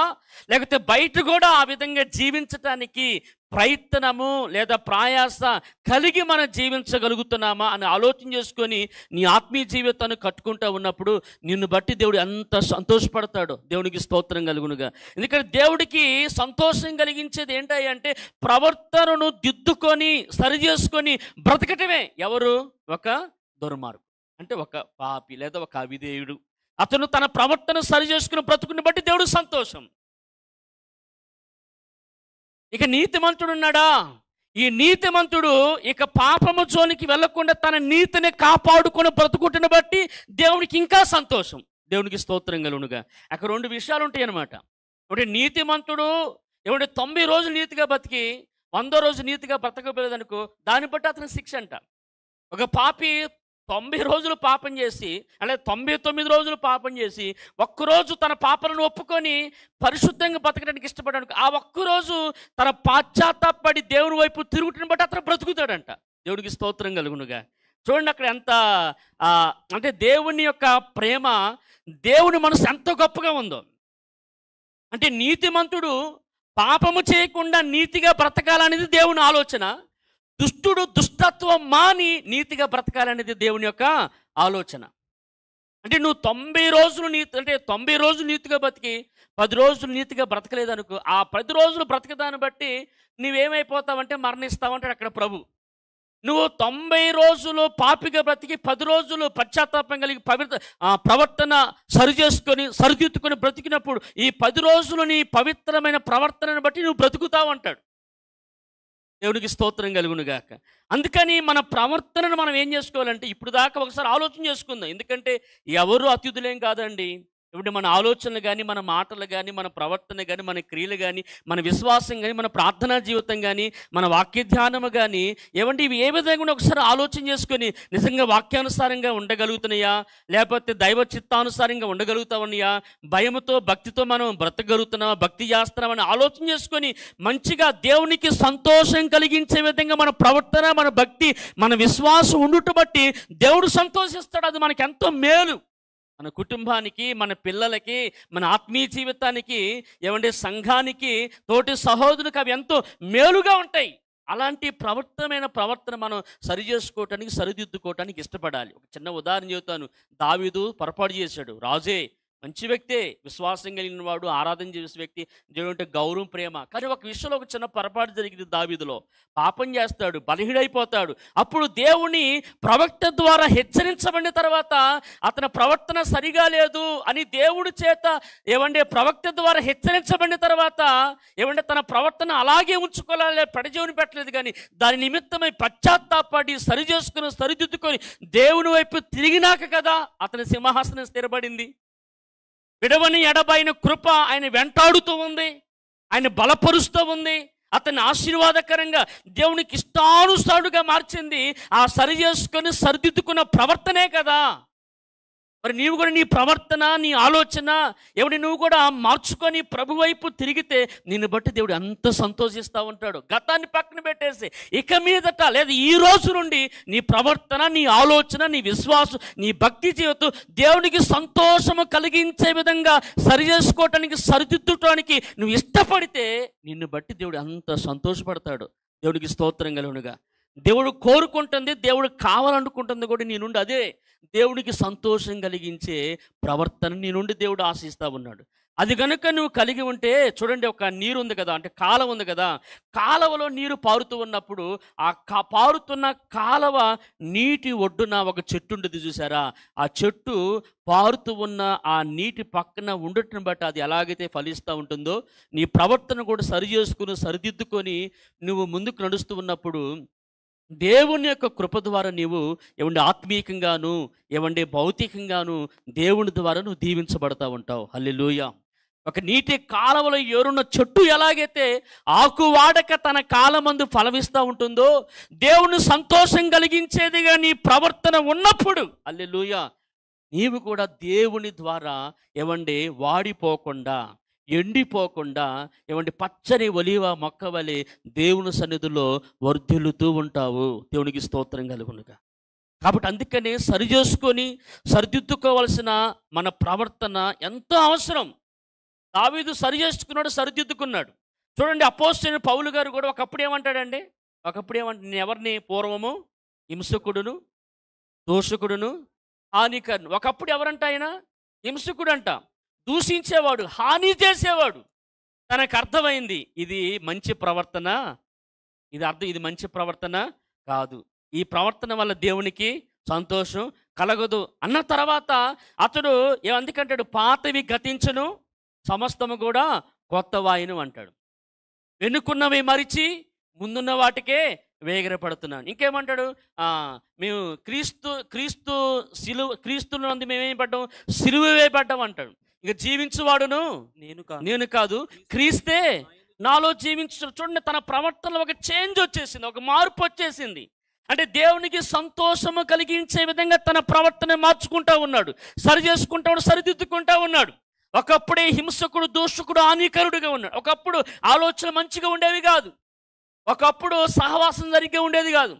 Speaker 1: లేకపోతే బయట కూడా ఆ విధంగా జీవించటానికి ప్రయత్నము లేదా ప్రయాస కలిగి మనం జీవించగలుగుతున్నామా అని ఆలోచన చేసుకొని నీ ఆత్మీయ జీవితాన్ని కట్టుకుంటూ ఉన్నప్పుడు నిన్ను బట్టి దేవుడు ఎంత సంతోషపడతాడు దేవునికి స్తోత్రం కలుగునుగా ఎందుకంటే దేవుడికి సంతోషం కలిగించేది ఏంటి అంటే ప్రవర్తనను దిద్దుకొని సరి చేసుకొని బ్రతకటమే ఎవరు ఒక దుర్మార్గు అంటే ఒక పాపి లేదా ఒక అవిధేయుడు అతను తన ప్రవర్తన సరి చేసుకుని బ్రతుకుని బట్టి దేవుడు సంతోషం ఇక నీతిమంతుడు ఉన్నాడా ఈ నీతిమంతుడు ఇక పాపము జోనికి వెళ్లకుండా తన నీతిని కాపాడుకుని బ్రతుకుంటున్న బట్టి దేవునికి ఇంకా సంతోషం దేవునికి స్తోత్రం కలుగునుగా అక్కడ రెండు విషయాలు ఉంటాయి అనమాట ఒకటి నీతిమంతుడు ఎవడి తొంభై రోజులు నీతిగా బతికి వందో రోజు నీతిగా బ్రతకపోలేదనుకో దాన్ని బట్టి అతని శిక్ష అంట ఒక పాపి తొంభై రోజులు పాపం చేసి అంటే తొంభై తొమ్మిది రోజులు పాపం చేసి ఒక్కరోజు తన పాపలను ఒప్పుకొని పరిశుద్ధంగా బతకడానికి ఇష్టపడడానికి ఆ ఒక్కరోజు తన పాశ్చాత్తపడి దేవుని వైపు తిరుగుటిని బట్టి అతను బ్రతుకుతాడంట దేవుడికి స్తోత్రం కలుగునుగా చూడండి అక్కడ ఎంత అంటే దేవుని యొక్క ప్రేమ దేవుని మనసు ఎంత గొప్పగా ఉందో అంటే నీతిమంతుడు పాపము చేయకుండా నీతిగా బ్రతకాలనేది దేవుని ఆలోచన దుష్టుడు దుష్టత్వం మాని నీతిగా బ్రతకాలనేది దేవుని యొక్క ఆలోచన అంటే నువ్వు తొంభై రోజులు నీతి అంటే తొంభై రోజులు నీతిగా బతికి పది రోజులు నీతిగా బ్రతకలేదనుకో ఆ పది రోజులు బ్రతకదాన్ని బట్టి నువ్వేమైపోతావంటే మరణిస్తావంటే అక్కడ ప్రభు నువ్వు తొంభై రోజులు పాపిగా బ్రతికి పది రోజులు పశ్చాత్తాపం కలిగి పవిత్ర ప్రవర్తన సరి చేసుకొని సరిదిద్దుకొని బ్రతికినప్పుడు ఈ పది రోజులు నీ పవిత్రమైన ప్రవర్తనను బట్టి నువ్వు బ్రతుకుతావు అంటాడు దేవునికి స్తోత్రం గాక అందుకని మన ప్రవర్తనను మనం ఏం చేసుకోవాలంటే ఇప్పుడు దాకా ఒకసారి ఆలోచన చేసుకుందాం ఎందుకంటే ఎవరు అతిథులేం కాదండి ఇప్పుడు మన ఆలోచనలు కానీ మన మాటలు కానీ మన ప్రవర్తన కానీ మన క్రియలు కానీ మన విశ్వాసం కానీ మన ప్రార్థనా జీవితం కానీ మన వాక్య ధ్యానము కానీ ఏమంటే ఇవి ఏ విధంగా ఒకసారి ఆలోచన చేసుకొని నిజంగా వాక్యానుసారంగా ఉండగలుగుతున్నాయా లేకపోతే దైవ చిత్తానుసారంగా ఉండగలుగుతామనియా భయముతో భక్తితో మనం బ్రతకగలుగుతున్నామా భక్తి చేస్తున్నామని ఆలోచన చేసుకొని మంచిగా దేవునికి సంతోషం కలిగించే విధంగా మన ప్రవర్తన మన భక్తి మన విశ్వాసం ఉండుట బట్టి దేవుడు సంతోషిస్తాడు అది మనకెంతో మేలు మన కుటుంబానికి మన పిల్లలకి మన ఆత్మీయ జీవితానికి ఏమంటే సంఘానికి తోటి సహోదరునికి అవి ఎంతో మేలుగా ఉంటాయి అలాంటి ప్రవర్తనమైన ప్రవర్తన మనం సరి చేసుకోవటానికి సరిదిద్దుకోవటానికి ఇష్టపడాలి ఒక చిన్న ఉదాహరణ చెబుతాను దావిదు పొరపాటు చేశాడు రాజే మంచి వ్యక్తే విశ్వాసం కలిగిన వాడు ఆరాధన చేసే వ్యక్తి దేవుడు అంటే గౌరవం ప్రేమ కానీ ఒక విషయంలో ఒక చిన్న పొరపాటు జరిగింది దావీదులో పాపం చేస్తాడు బలహీడైపోతాడు అప్పుడు దేవుని ప్రవక్త ద్వారా హెచ్చరించబడిన తర్వాత అతని ప్రవర్తన సరిగా లేదు అని దేవుడి చేత ఏమంటే ప్రవక్త ద్వారా హెచ్చరించబడిన తర్వాత ఏమంటే తన ప్రవర్తన అలాగే ఉంచుకోవాలి పడజీవుని పెట్టలేదు కానీ దాని నిమిత్తమై పశ్చాత్తాపడి సరి చేసుకుని సరిదిద్దుకొని దేవుని వైపు తిరిగినాక కదా అతని సింహాసనం స్థిరపడింది విడవని ఎడబైన కృప ఆయన వెంటాడుతూ ఉంది ఆయన బలపరుస్తూ ఉంది అతన్ని ఆశీర్వాదకరంగా దేవునికి ఇష్టానుసారుడుగా మార్చింది ఆ సరి చేసుకొని సరిదిద్దుకున్న ప్రవర్తనే కదా మరి నీవు కూడా నీ ప్రవర్తన నీ ఆలోచన ఎవడి నువ్వు కూడా మార్చుకొని ప్రభు వైపు తిరిగితే నిన్ను బట్టి దేవుడు అంత సంతోషిస్తూ ఉంటాడు గతాన్ని పక్కన పెట్టేసి ఇక మీదట లేదా ఈ రోజు నుండి నీ ప్రవర్తన నీ ఆలోచన నీ విశ్వాసం నీ భక్తి జీవితం దేవునికి సంతోషము కలిగించే విధంగా సరి చేసుకోవటానికి సరిదిద్దుటానికి నువ్వు ఇష్టపడితే నిన్ను బట్టి దేవుడు అంత సంతోషపడతాడు దేవుడికి స్తోత్రం కలుగునుగా దేవుడు కోరుకుంటుంది దేవుడు కావాలనుకుంటుంది కూడా నీ నుండి అదే దేవుడికి సంతోషం కలిగించే ప్రవర్తన నీ నుండి దేవుడు ఆశిస్తూ ఉన్నాడు అది కనుక నువ్వు కలిగి ఉంటే చూడండి ఒక నీరు ఉంది కదా అంటే కాలవ ఉంది కదా కాలవలో నీరు పారుతూ ఉన్నప్పుడు ఆ కా పారుతున్న కాలవ నీటి ఒడ్డున ఒక చెట్టు ఉండేది చూసారా ఆ చెట్టు పారుతూ ఉన్న ఆ నీటి పక్కన ఉండటం బట్టి అది ఎలాగైతే ఫలిస్తూ ఉంటుందో నీ ప్రవర్తన కూడా సరి చేసుకుని సరిదిద్దుకొని నువ్వు ముందుకు నడుస్తూ ఉన్నప్పుడు దేవుని యొక్క కృప ద్వారా నీవు ఏమండి ఆత్మీయంగాను ఏమండి భౌతికంగాను దేవుని ద్వారా నువ్వు దీవించబడతా ఉంటావు హల్లిలూయ ఒక నీటి కాలవలో ఏరున్న చెట్టు ఎలాగైతే ఆకు వాడక తన కాలమందు ఫలవిస్తూ ఉంటుందో దేవుని సంతోషం కలిగించేదిగా నీ ప్రవర్తన ఉన్నప్పుడు అల్లెలుయ నీవు కూడా దేవుని ద్వారా ఏమండి వాడిపోకుండా ఎండిపోకుండా ఏమంటే పచ్చని ఒలివ మొక్క వలె దేవుని సన్నిధిలో వర్ధిల్లుతూ ఉంటావు దేవునికి స్తోత్రం కలుగునుగా కాబట్టి అందుకనే సరి చేసుకొని సరిదిద్దుకోవాల్సిన మన ప్రవర్తన ఎంతో అవసరం దావీదు సరి చేసుకున్నాడు సరిదిద్దుకున్నాడు చూడండి అపోస్టైన పౌలు గారు కూడా ఒకప్పుడు ఏమంటాడండి ఒకప్పుడు ఏమంట నేను ఎవరిని పూర్వము హింసకుడును దోషకుడును హానికరును ఒకప్పుడు ఎవరంట ఆయన హింసకుడు అంటాం దూషించేవాడు హాని చేసేవాడు తనకు అర్థమైంది ఇది మంచి ప్రవర్తన ఇది అర్థం ఇది మంచి ప్రవర్తన కాదు ఈ ప్రవర్తన వల్ల దేవునికి సంతోషం కలగదు అన్న తర్వాత అతడు ఏమందుకంటాడు పాతవి గతించను సమస్తము కూడా కొత్త వాయును అంటాడు వెనుకున్నవి మరిచి ముందున్న వాటికే వేగిరపడుతున్నాను ఇంకేమంటాడు మేము క్రీస్తు క్రీస్తు సిలువ నుండి మేమేం పడ్డాం సిలువ పడ్డాం అంటాడు ఇక జీవించువాడును నేను నేను కాదు క్రీస్తే నాలో జీవించు చూడండి తన ప్రవర్తనలో ఒక చేంజ్ వచ్చేసింది ఒక మార్పు వచ్చేసింది అంటే దేవునికి సంతోషము కలిగించే విధంగా తన ప్రవర్తన మార్చుకుంటా ఉన్నాడు సరి చేసుకుంటా సరిదిద్దుకుంటా ఉన్నాడు ఒకప్పుడే హింసకుడు దూషకుడు ఆనీకరుడుగా ఉన్నాడు ఒకప్పుడు ఆలోచన మంచిగా ఉండేవి కాదు ఒకప్పుడు సహవాసం సరిగ్గా ఉండేది కాదు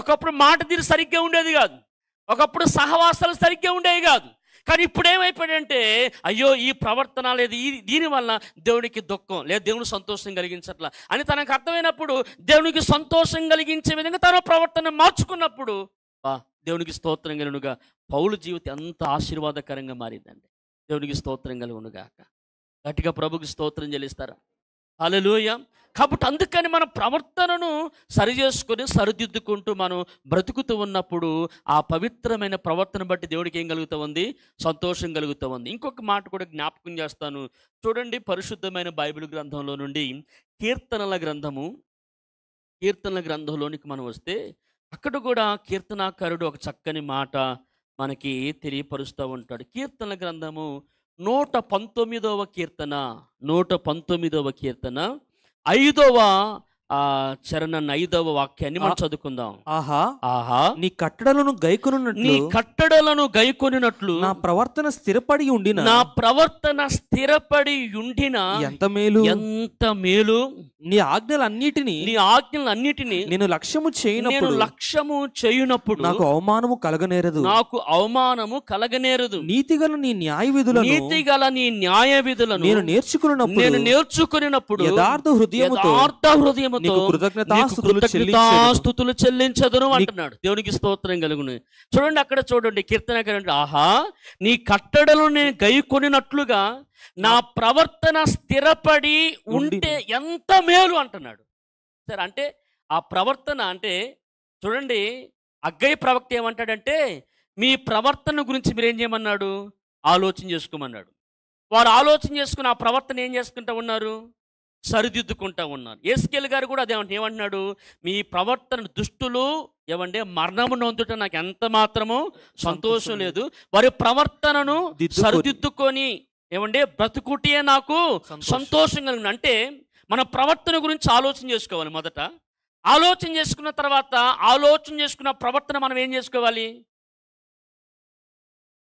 Speaker 1: ఒకప్పుడు మాట తీరు సరిగ్గా ఉండేది కాదు ఒకప్పుడు సహవాసాలు సరిగ్గా ఉండేవి కాదు కానీ ఇప్పుడు ఏమైపోయాడంటే అయ్యో ఈ ప్రవర్తన లేదు ఈ దీనివల్ల దేవునికి దుఃఖం లేదు దేవుని సంతోషం కలిగించట్ల అని తనకు అర్థమైనప్పుడు దేవునికి సంతోషం కలిగించే విధంగా తన ప్రవర్తన మార్చుకున్నప్పుడు దేవునికి స్తోత్రం కలుగునుగా పౌలు జీవితం ఎంత ఆశీర్వాదకరంగా మారిందండి దేవునికి స్తోత్రం కలుగునుగాక గట్టిగా ప్రభుకి స్తోత్రం చెల్లిస్తారా అలలోయ కాబట్టి అందుకని మన ప్రవర్తనను సరిచేసుకొని సరిదిద్దుకుంటూ మనం బ్రతుకుతూ ఉన్నప్పుడు ఆ పవిత్రమైన ప్రవర్తన బట్టి దేవుడికి ఏం కలుగుతూ ఉంది సంతోషం కలుగుతూ ఉంది ఇంకొక మాట కూడా జ్ఞాపకం చేస్తాను చూడండి పరిశుద్ధమైన బైబిల్ గ్రంథంలో నుండి కీర్తనల గ్రంథము కీర్తనల గ్రంథంలోనికి మనం వస్తే అక్కడ కూడా కీర్తనాకారుడు ఒక చక్కని మాట మనకి తెలియపరుస్తూ ఉంటాడు కీర్తనల గ్రంథము నూట పంతొమ్మిదవ కీర్తన నూట పంతొమ్మిదవ కీర్తన ఐదవ ఆ చరణ్ ఐదవ వాక్యాన్ని మనం చదువుకుందాం ఆహా ఆహా నీ కట్టడలను గైకొని నీ కట్టడలను గైకొనినట్లు నా ప్రవర్తన స్థిరపడి ఉండిన నా ప్రవర్తన స్థిరపడి ఉండిన ఎంత మేలు ఎంత మేలు నీ ఆజ్ఞలు అన్నిటిని నీ అన్నిటిని నేను లక్ష్యము చేయనప్పుడు నేను లక్ష్యము చేయునప్పుడు నాకు అవమానము కలగనేరదు నాకు అవమానము కలగనేరదు నీతిగల నీ న్యాయ నీతి నీతిగల నీ న్యాయ విధులను నేను నేర్చుకున్నప్పుడు నేను నేర్చుకున్నప్పుడు యథార్థ హృదయం యథార్థ హృదయంతో కృతజ్ఞతాస్తుతులు చెల్లించదును అంటున్నాడు దేవునికి స్తోత్రం కలుగును చూడండి అక్కడ చూడండి కీర్తన ఆహా నీ కట్టడలు నేను గై కొనినట్లుగా నా ప్రవర్తన స్థిరపడి ఉంటే ఎంత మేలు అంటున్నాడు సరే అంటే ఆ ప్రవర్తన అంటే చూడండి అగ్గయ్య ప్రవక్త ఏమంటాడంటే మీ ప్రవర్తన గురించి మీరేం చేయమన్నాడు ఆలోచన చేసుకోమన్నాడు వారు ఆలోచన చేసుకుని ఆ ప్రవర్తన ఏం చేసుకుంటా ఉన్నారు సరిదిద్దుకుంటా ఉన్నారు ఏస్కేల్ గారు కూడా అదే ఏమంటున్నాడు మీ ప్రవర్తన దుష్టులు ఏమంటే మరణము నొందుట నాకు ఎంత మాత్రము సంతోషం లేదు వారి ప్రవర్తనను సరిదిద్దుకొని ఏమంటే బ్రతుకుటే నాకు సంతోషం కలిగింది అంటే మన ప్రవర్తన గురించి ఆలోచన చేసుకోవాలి మొదట ఆలోచన చేసుకున్న తర్వాత ఆలోచన చేసుకున్న ప్రవర్తన మనం ఏం చేసుకోవాలి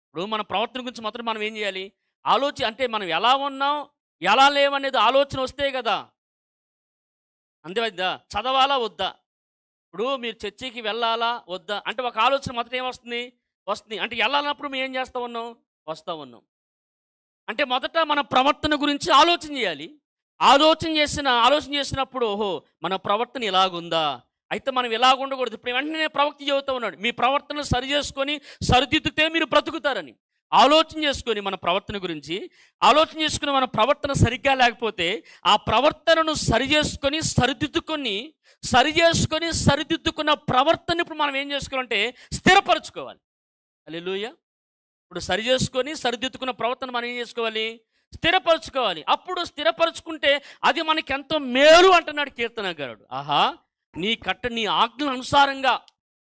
Speaker 1: ఇప్పుడు మన ప్రవర్తన గురించి మాత్రం మనం ఏం చేయాలి ఆలోచి అంటే మనం ఎలా ఉన్నాం ఎలా లేవనేది ఆలోచన వస్తే కదా అంతేవద్దా చదవాలా వద్దా ఇప్పుడు మీరు చర్చికి వెళ్ళాలా వద్దా అంటే ఒక ఆలోచన మొదట ఏమొస్తుంది వస్తుంది అంటే వెళ్ళాలన్నప్పుడు మేము ఏం చేస్తూ ఉన్నాం వస్తూ ఉన్నాం అంటే మొదట మన ప్రవర్తన గురించి ఆలోచన చేయాలి ఆలోచన చేసిన ఆలోచన చేసినప్పుడు ఓహో మన ప్రవర్తన ఇలాగుందా అయితే మనం ఇలాగ ఉండకూడదు ఇప్పుడు వెంటనే ప్రవక్తి చదువుతూ ఉన్నాడు మీ ప్రవర్తన సరి చేసుకొని సరిదిద్దితే మీరు బ్రతుకుతారని ఆలోచన చేసుకొని మన ప్రవర్తన గురించి ఆలోచన చేసుకుని మన ప్రవర్తన సరిగ్గా లేకపోతే ఆ ప్రవర్తనను సరి చేసుకొని సరిదిద్దుకొని సరి చేసుకొని సరిదిద్దుకున్న ప్రవర్తన ఇప్పుడు మనం ఏం చేసుకోవాలంటే స్థిరపరచుకోవాలి లూయ ఇప్పుడు సరి చేసుకొని సరిదిద్దుకున్న ప్రవర్తన మనం ఏం చేసుకోవాలి స్థిరపరచుకోవాలి అప్పుడు స్థిరపరచుకుంటే అది మనకి ఎంతో మేలు అంటున్నాడు కీర్తన గారుడు ఆహా నీ కట్ట నీ ఆజ్ఞల అనుసారంగా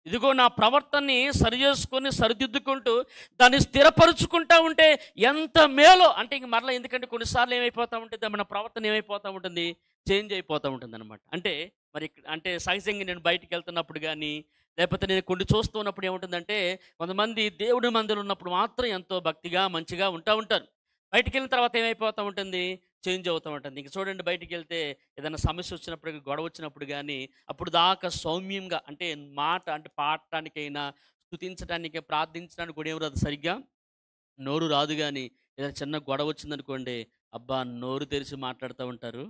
Speaker 1: ఇదిగో నా ప్రవర్తనని సరిచేసుకొని సరిదిద్దుకుంటూ దాన్ని స్థిరపరుచుకుంటా ఉంటే ఎంత మేలో అంటే ఇంక మరలా ఎందుకంటే కొన్నిసార్లు ఏమైపోతూ ఉంటుంది మన ప్రవర్తన ఏమైపోతూ ఉంటుంది చేంజ్ అయిపోతూ ఉంటుంది అనమాట అంటే మరి అంటే సహజంగా నేను బయటికి వెళ్తున్నప్పుడు కానీ లేకపోతే నేను కొన్ని చూస్తూ ఉన్నప్పుడు ఏముంటుందంటే కొంతమంది దేవుడి మందులు ఉన్నప్పుడు మాత్రం ఎంతో భక్తిగా మంచిగా ఉంటా ఉంటారు బయటికి వెళ్ళిన తర్వాత ఏమైపోతూ ఉంటుంది చేంజ్ అవుతాం ఉంటుంది ఇంక చూడండి బయటికి వెళ్తే ఏదైనా సమస్య వచ్చినప్పుడు గొడవ వచ్చినప్పుడు కానీ అప్పుడు దాకా సౌమ్యంగా అంటే మాట అంటే పాడటానికైనా స్థుతించడానికి ప్రార్థించడానికి కూడా ఏమి రాదు సరిగ్గా నోరు రాదు కానీ ఏదైనా చిన్న గొడవ వచ్చిందనుకోండి అబ్బా నోరు తెరిచి మాట్లాడుతూ ఉంటారు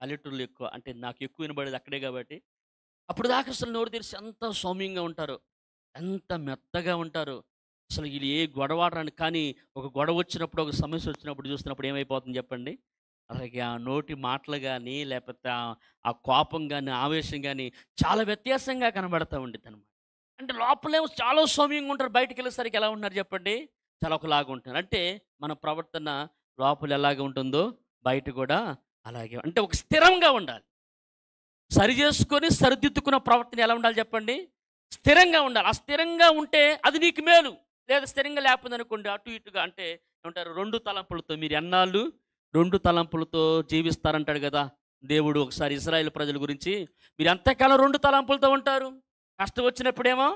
Speaker 1: పల్లెటూరులు ఎక్కువ అంటే నాకు ఎక్కువ వినబడేది అక్కడే కాబట్టి అప్పుడు దాకా అసలు నోరు తెరిచి ఎంత సౌమ్యంగా ఉంటారు ఎంత మెత్తగా ఉంటారు అసలు వీళ్ళు ఏ గొడవడరాని కానీ ఒక గొడవ వచ్చినప్పుడు ఒక సమస్య వచ్చినప్పుడు చూసినప్పుడు ఏమైపోతుంది చెప్పండి అలాగే ఆ నోటి మాటలు కానీ లేకపోతే ఆ కోపం కానీ ఆవేశం కానీ చాలా వ్యత్యాసంగా కనబడతా ఉండేది అనమాట అంటే లోపలేమో చాలా సౌమ్యంగా ఉంటారు బయటకు వెళ్ళేసరికి ఎలా ఉంటున్నారు చెప్పండి చాలా ఒకలాగా ఉంటారు అంటే మన ప్రవర్తన లోపల ఎలాగ ఉంటుందో బయట కూడా అలాగే అంటే ఒక స్థిరంగా ఉండాలి సరి చేసుకొని సరిదిద్దుకున్న ప్రవర్తన ఎలా ఉండాలి చెప్పండి స్థిరంగా ఉండాలి ఆ స్థిరంగా ఉంటే అది నీకు మేలు లేదా స్థిరంగా లేకపోతే అనుకోండి అటు ఇటుగా అంటే ఏమంటారు రెండు తలంపులతో మీరు ఎన్నాళ్ళు రెండు తలంపులతో జీవిస్తారంటాడు కదా దేవుడు ఒకసారి ఇస్రాయేల్ ప్రజల గురించి మీరు ఎంతకాలం రెండు తలంపులతో ఉంటారు కష్టం వచ్చినప్పుడేమో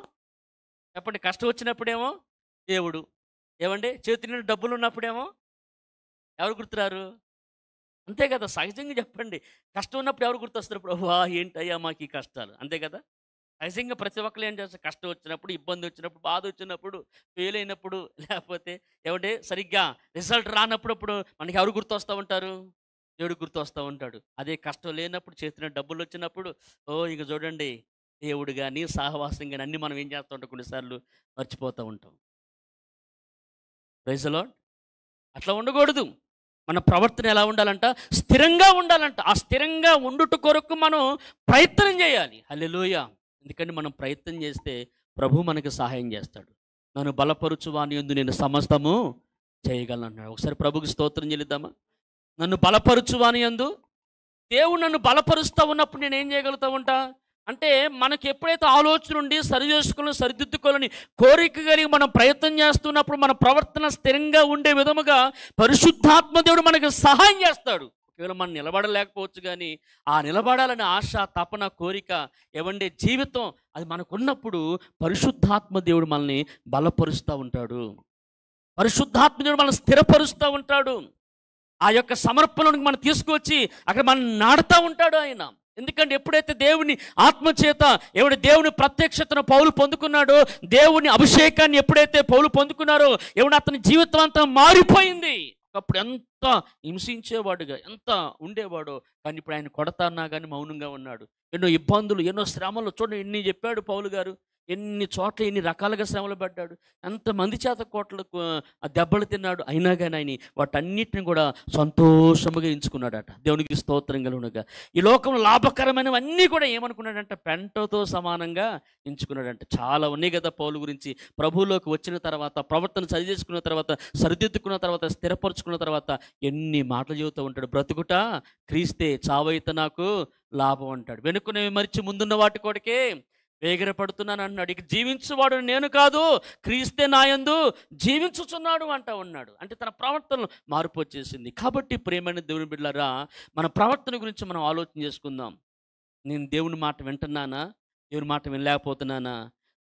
Speaker 1: చెప్పండి కష్టం వచ్చినప్పుడేమో దేవుడు ఏమండి చేతి నిండా డబ్బులు ఉన్నప్పుడేమో ఎవరు గుర్తురారు అంతే కదా సహజంగా చెప్పండి కష్టం ఉన్నప్పుడు ఎవరు గుర్తొస్తారు ప్రభు ఏంటయ్యా మాకు ఈ కష్టాలు అంతే కదా నిజంగా ప్రతి ఒక్కరు ఏం చేస్తారు కష్టం వచ్చినప్పుడు ఇబ్బంది వచ్చినప్పుడు బాధ వచ్చినప్పుడు ఫెయిల్ అయినప్పుడు లేకపోతే ఏమంటే సరిగ్గా రిజల్ట్ రానప్పుడు అప్పుడు మనకి ఎవరు గుర్తొస్తూ ఉంటారు దేవుడు గుర్తొస్తూ ఉంటాడు అదే కష్టం లేనప్పుడు చేతిలో డబ్బులు వచ్చినప్పుడు ఓ ఇక చూడండి దేవుడు కానీ సహవాసం కానీ అన్నీ మనం ఏం చేస్తూ ఉంటాం కొన్నిసార్లు మర్చిపోతూ ఉంటాం రైజలో అట్లా ఉండకూడదు మన ప్రవర్తన ఎలా ఉండాలంట స్థిరంగా ఉండాలంట ఆ స్థిరంగా ఉండుట కొరకు మనం ప్రయత్నం చేయాలి హలెలుయా ఎందుకంటే మనం ప్రయత్నం చేస్తే ప్రభు మనకి సహాయం చేస్తాడు నన్ను బలపరుచువాని ఎందు నేను సమస్తము చేయగలను అన్నాడు ఒకసారి ప్రభుకి స్తోత్రం చెల్లిద్దామా నన్ను బలపరుచువాని ఎందు దేవుడు నన్ను బలపరుస్తూ ఉన్నప్పుడు నేను ఏం చేయగలుగుతా ఉంటా అంటే మనకి ఎప్పుడైతే ఆలోచన ఉండి సరి చేసుకోవాలని సరిదిద్దుకోవాలని కోరిక కలిగి మనం ప్రయత్నం చేస్తున్నప్పుడు మన ప్రవర్తన స్థిరంగా ఉండే విధముగా పరిశుద్ధాత్మ దేవుడు మనకు సహాయం చేస్తాడు కేవలం మనం నిలబడలేకపోవచ్చు కానీ ఆ నిలబడాలనే ఆశ తపన కోరిక ఏమండే జీవితం అది మనకున్నప్పుడు పరిశుద్ధాత్మ దేవుడు మనల్ని బలపరుస్తూ ఉంటాడు పరిశుద్ధాత్మ దేవుడు మనల్ని స్థిరపరుస్తూ ఉంటాడు ఆ యొక్క సమర్పణను మనం తీసుకొచ్చి అక్కడ మనం నాడుతూ ఉంటాడు ఆయన ఎందుకంటే ఎప్పుడైతే దేవుని ఆత్మచేత ఎవడు దేవుని ప్రత్యక్షతను పౌలు పొందుకున్నాడో దేవుని అభిషేకాన్ని ఎప్పుడైతే పౌలు పొందుకున్నారో ఎవడు అతని జీవితం అంతా మారిపోయింది ఒకప్పుడు ఎంత హింసించేవాడుగా ఎంత ఉండేవాడో కానీ ఇప్పుడు ఆయన కొడతానా కానీ మౌనంగా ఉన్నాడు ఎన్నో ఇబ్బందులు ఎన్నో శ్రమలు చూడండి ఎన్ని చెప్పాడు పౌలు గారు ఎన్ని చోట్ల ఎన్ని రకాలుగా శ్రమలు పడ్డాడు ఎంతమంది చేత కోట్ల దెబ్బలు తిన్నాడు అయినా కానీ ఆయన వాటన్నిటిని కూడా సంతోషముగా ఎంచుకున్నాడట దేవునికి స్తోత్రం కలుగునగా ఈ లోకంలో లాభకరమైనవన్నీ కూడా ఏమనుకున్నాడంట పెంటతో సమానంగా ఎంచుకున్నాడంట చాలా ఉన్నాయి కదా పౌలు గురించి ప్రభువులోకి వచ్చిన తర్వాత ప్రవర్తన సరి చేసుకున్న తర్వాత సరిదిద్దుకున్న తర్వాత స్థిరపరుచుకున్న తర్వాత ఎన్ని మాటలు చెబుతూ ఉంటాడు బ్రతుకుట క్రీస్తే చావైతే నాకు లాభం అంటాడు వెనుకునే మరిచి ముందున్న వాటి కొడికే వేగిరపడుతున్నాను అంటున్నాడు ఇక జీవించువాడు నేను కాదు క్రీస్తే నాయందు జీవించుచున్నాడు అంట ఉన్నాడు అంటే తన ప్రవర్తనలో మార్పు వచ్చేసింది కాబట్టి ప్రేమైన దేవుని బిడ్డలరా మన ప్రవర్తన గురించి మనం ఆలోచన చేసుకుందాం నేను దేవుని మాట వింటున్నానా దేవుని మాట వినలేకపోతున్నానా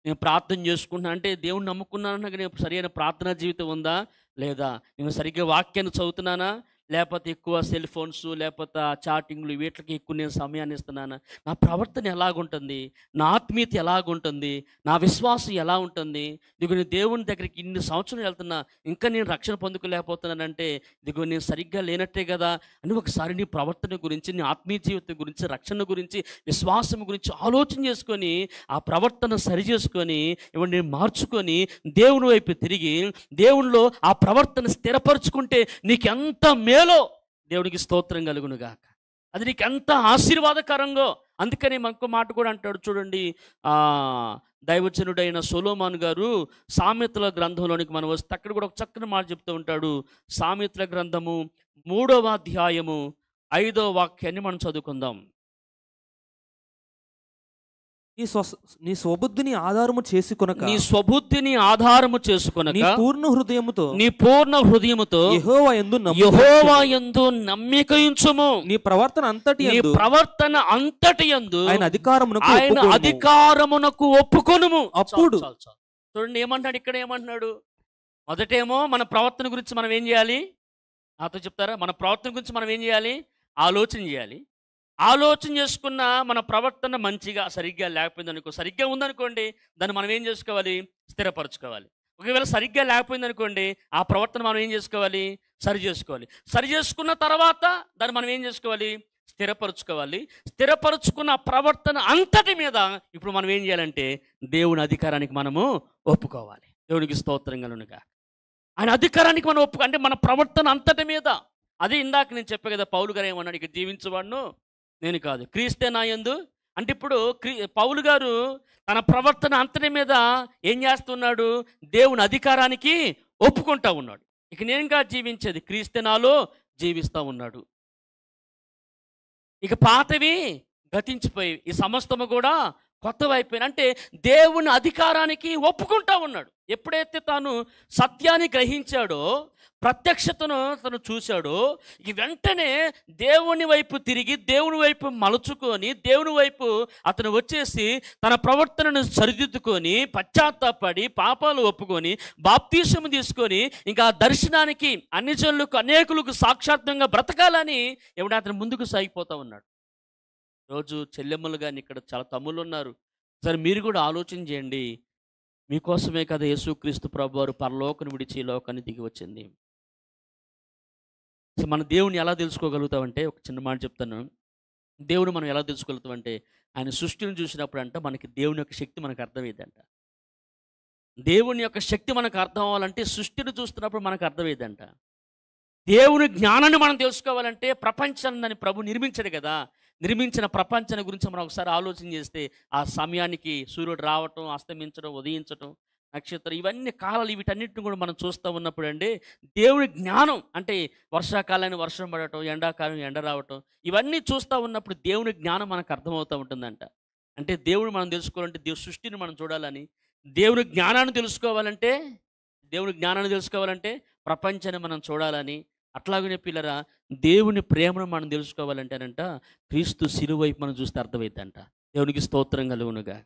Speaker 1: నేను ప్రార్థన చేసుకుంటున్నా అంటే దేవుని నమ్ముకున్నానన్నా నేను సరైన ప్రార్థనా జీవితం ఉందా లేదా నేను సరిగ్గా వాక్యాన్ని చదువుతున్నానా లేకపోతే ఎక్కువ సెల్ ఫోన్స్ లేకపోతే చాటింగ్లు వీటికి ఎక్కువ నేను సమయాన్ని ఇస్తున్నాను నా ప్రవర్తన ఎలాగుంటుంది నా ఆత్మీయత ఎలాగుంటుంది నా విశ్వాసం ఎలా ఉంటుంది దిగు నేను దేవుని దగ్గరికి ఇన్ని సంవత్సరాలు వెళ్తున్నా ఇంకా నేను రక్షణ పొందుకోలేకపోతున్నానంటే దిగు నేను సరిగ్గా లేనట్టే కదా అని ఒకసారి నీ ప్రవర్తన గురించి నీ ఆత్మీయ జీవితం గురించి రక్షణ గురించి విశ్వాసం గురించి ఆలోచన చేసుకొని ఆ ప్రవర్తన సరి చేసుకొని ఇవన్నీ మార్చుకొని దేవుని వైపు తిరిగి దేవునిలో ఆ ప్రవర్తన స్థిరపరచుకుంటే నీకెంత మే మేలో దేవుడికి స్తోత్రం కలుగునుగాక అది నీకు ఎంత ఆశీర్వాదకరంగా అందుకని మనకు మాట కూడా అంటాడు చూడండి దైవచనుడైన సోలోమాన్ గారు సామెతల గ్రంథంలోనికి మనం వస్తే అక్కడ కూడా ఒక చక్కని మాట చెప్తూ ఉంటాడు సామెతల గ్రంథము మూడవ అధ్యాయము ఐదవ వాక్యాన్ని మనం చదువుకుందాం నీ స్వ నీ స్వబుద్ధిని ఆధారము చేసుకొనక నీ స్వబుద్ధిని ఆధారము చేసుకొనక నీ పూర్ణ హృదయముతో నీ పూర్ణ హృదయముతో యెహోవా యందు యెహోవా ఎందు నమ్మికయించుము నీ ప్రవర్తన అంతటి నీ ప్రవర్తన అంతటి యందు ఆయన అధికారమునకు ఆయన అధికారమునకు ఒప్పుకొనుము అప్పుడు చూడండి ఏమంటాడు ఇక్కడ ఏమంటున్నాడు మొదటేమో మన ప్రవర్తన గురించి మనం ఏం చేయాలి నాతో చెప్తారా మన ప్రవర్తన గురించి మనం ఏం చేయాలి ఆలోచన చేయాలి ఆలోచన చేసుకున్న మన ప్రవర్తన మంచిగా సరిగ్గా లేకపోయిందనుకో సరిగ్గా ఉందనుకోండి దాన్ని మనం ఏం చేసుకోవాలి స్థిరపరచుకోవాలి ఒకవేళ సరిగ్గా లేకపోయిందనుకోండి ఆ ప్రవర్తన మనం ఏం చేసుకోవాలి సరి చేసుకోవాలి సరి చేసుకున్న తర్వాత దాన్ని మనం ఏం చేసుకోవాలి స్థిరపరచుకోవాలి స్థిరపరచుకున్న ప్రవర్తన అంతటి మీద ఇప్పుడు మనం ఏం చేయాలంటే దేవుని అధికారానికి మనము ఒప్పుకోవాలి దేవునికి స్తోత్రం కలునుగా ఆయన అధికారానికి మనం ఒప్పుకో అంటే మన ప్రవర్తన అంతటి మీద అదే ఇందాక నేను చెప్పే కదా పౌలు గారు ఏమన్నాడు ఇక్కడ జీవించేవాడును నేను కాదు క్రీస్తే నా ఎందు అంటే ఇప్పుడు క్రీ పౌలు గారు తన ప్రవర్తన అంతటి మీద ఏం చేస్తున్నాడు దేవుని అధికారానికి ఒప్పుకుంటా ఉన్నాడు ఇక నేనుగా జీవించేది క్రీస్తే నాలో జీవిస్తూ ఉన్నాడు ఇక పాతవి గతించిపోయి ఈ సమస్తము కూడా కొత్తవైపోయిన అంటే దేవుని అధికారానికి ఒప్పుకుంటా ఉన్నాడు ఎప్పుడైతే తాను సత్యాన్ని గ్రహించాడో ప్రత్యక్షతను తను చూశాడో ఈ వెంటనే దేవుని వైపు తిరిగి దేవుని వైపు మలుచుకొని దేవుని వైపు అతను వచ్చేసి తన ప్రవర్తనను సరిదిద్దుకొని పశ్చాత్తాపడి పాపాలు ఒప్పుకొని బాప్తీసము తీసుకొని ఇంకా దర్శనానికి అన్ని జనులకు అనేకులకు సాక్షార్థంగా బ్రతకాలని ఎవడ అతను ముందుకు సాగిపోతూ ఉన్నాడు రోజు చెల్లెమ్మలు కానీ ఇక్కడ చాలా తమ్ముళ్ళు ఉన్నారు సరే మీరు కూడా ఆలోచన చేయండి మీకోసమే కదా యేసుక్రీస్తు ప్రభు వారు పరలోకను విడిచి లోకాన్ని దిగి వచ్చింది మన దేవుని ఎలా తెలుసుకోగలుగుతామంటే ఒక చిన్న మాట చెప్తాను దేవుని మనం ఎలా తెలుసుకోగలుగుతామంటే ఆయన సృష్టిని చూసినప్పుడు అంట మనకి దేవుని యొక్క శక్తి మనకు అర్థమైందంట దేవుని యొక్క శక్తి మనకు అర్థం అవ్వాలంటే సృష్టిని చూస్తున్నప్పుడు మనకు అర్థమైందంట దేవుని జ్ఞానాన్ని మనం తెలుసుకోవాలంటే ప్రపంచాన్ని దాన్ని ప్రభు నిర్మించడు కదా నిర్మించిన ప్రపంచాన్ని గురించి మనం ఒకసారి ఆలోచన చేస్తే ఆ సమయానికి సూర్యుడు రావటం అస్తమించడం ఉదయించడం నక్షత్రం ఇవన్నీ కాలాలు వీటన్నిటిని కూడా మనం చూస్తూ ఉన్నప్పుడు అండి దేవుడి జ్ఞానం అంటే వర్షాకాలాన్ని వర్షం పడటం ఎండాకాలం ఎండ రావటం ఇవన్నీ చూస్తూ ఉన్నప్పుడు దేవుని జ్ఞానం మనకు అర్థమవుతూ ఉంటుందంట అంటే దేవుడు మనం తెలుసుకోవాలంటే దేవు సృష్టిని మనం చూడాలని దేవుని జ్ఞానాన్ని తెలుసుకోవాలంటే దేవుని జ్ఞానాన్ని తెలుసుకోవాలంటే ప్రపంచాన్ని మనం చూడాలని అట్లాగనే పిల్లరా దేవుని ప్రేమను మనం తెలుసుకోవాలంటేనంట క్రీస్తు శిరువైపు మనం చూస్తే అర్థమైందంట దేవునికి స్తోత్రం కలుగునుగా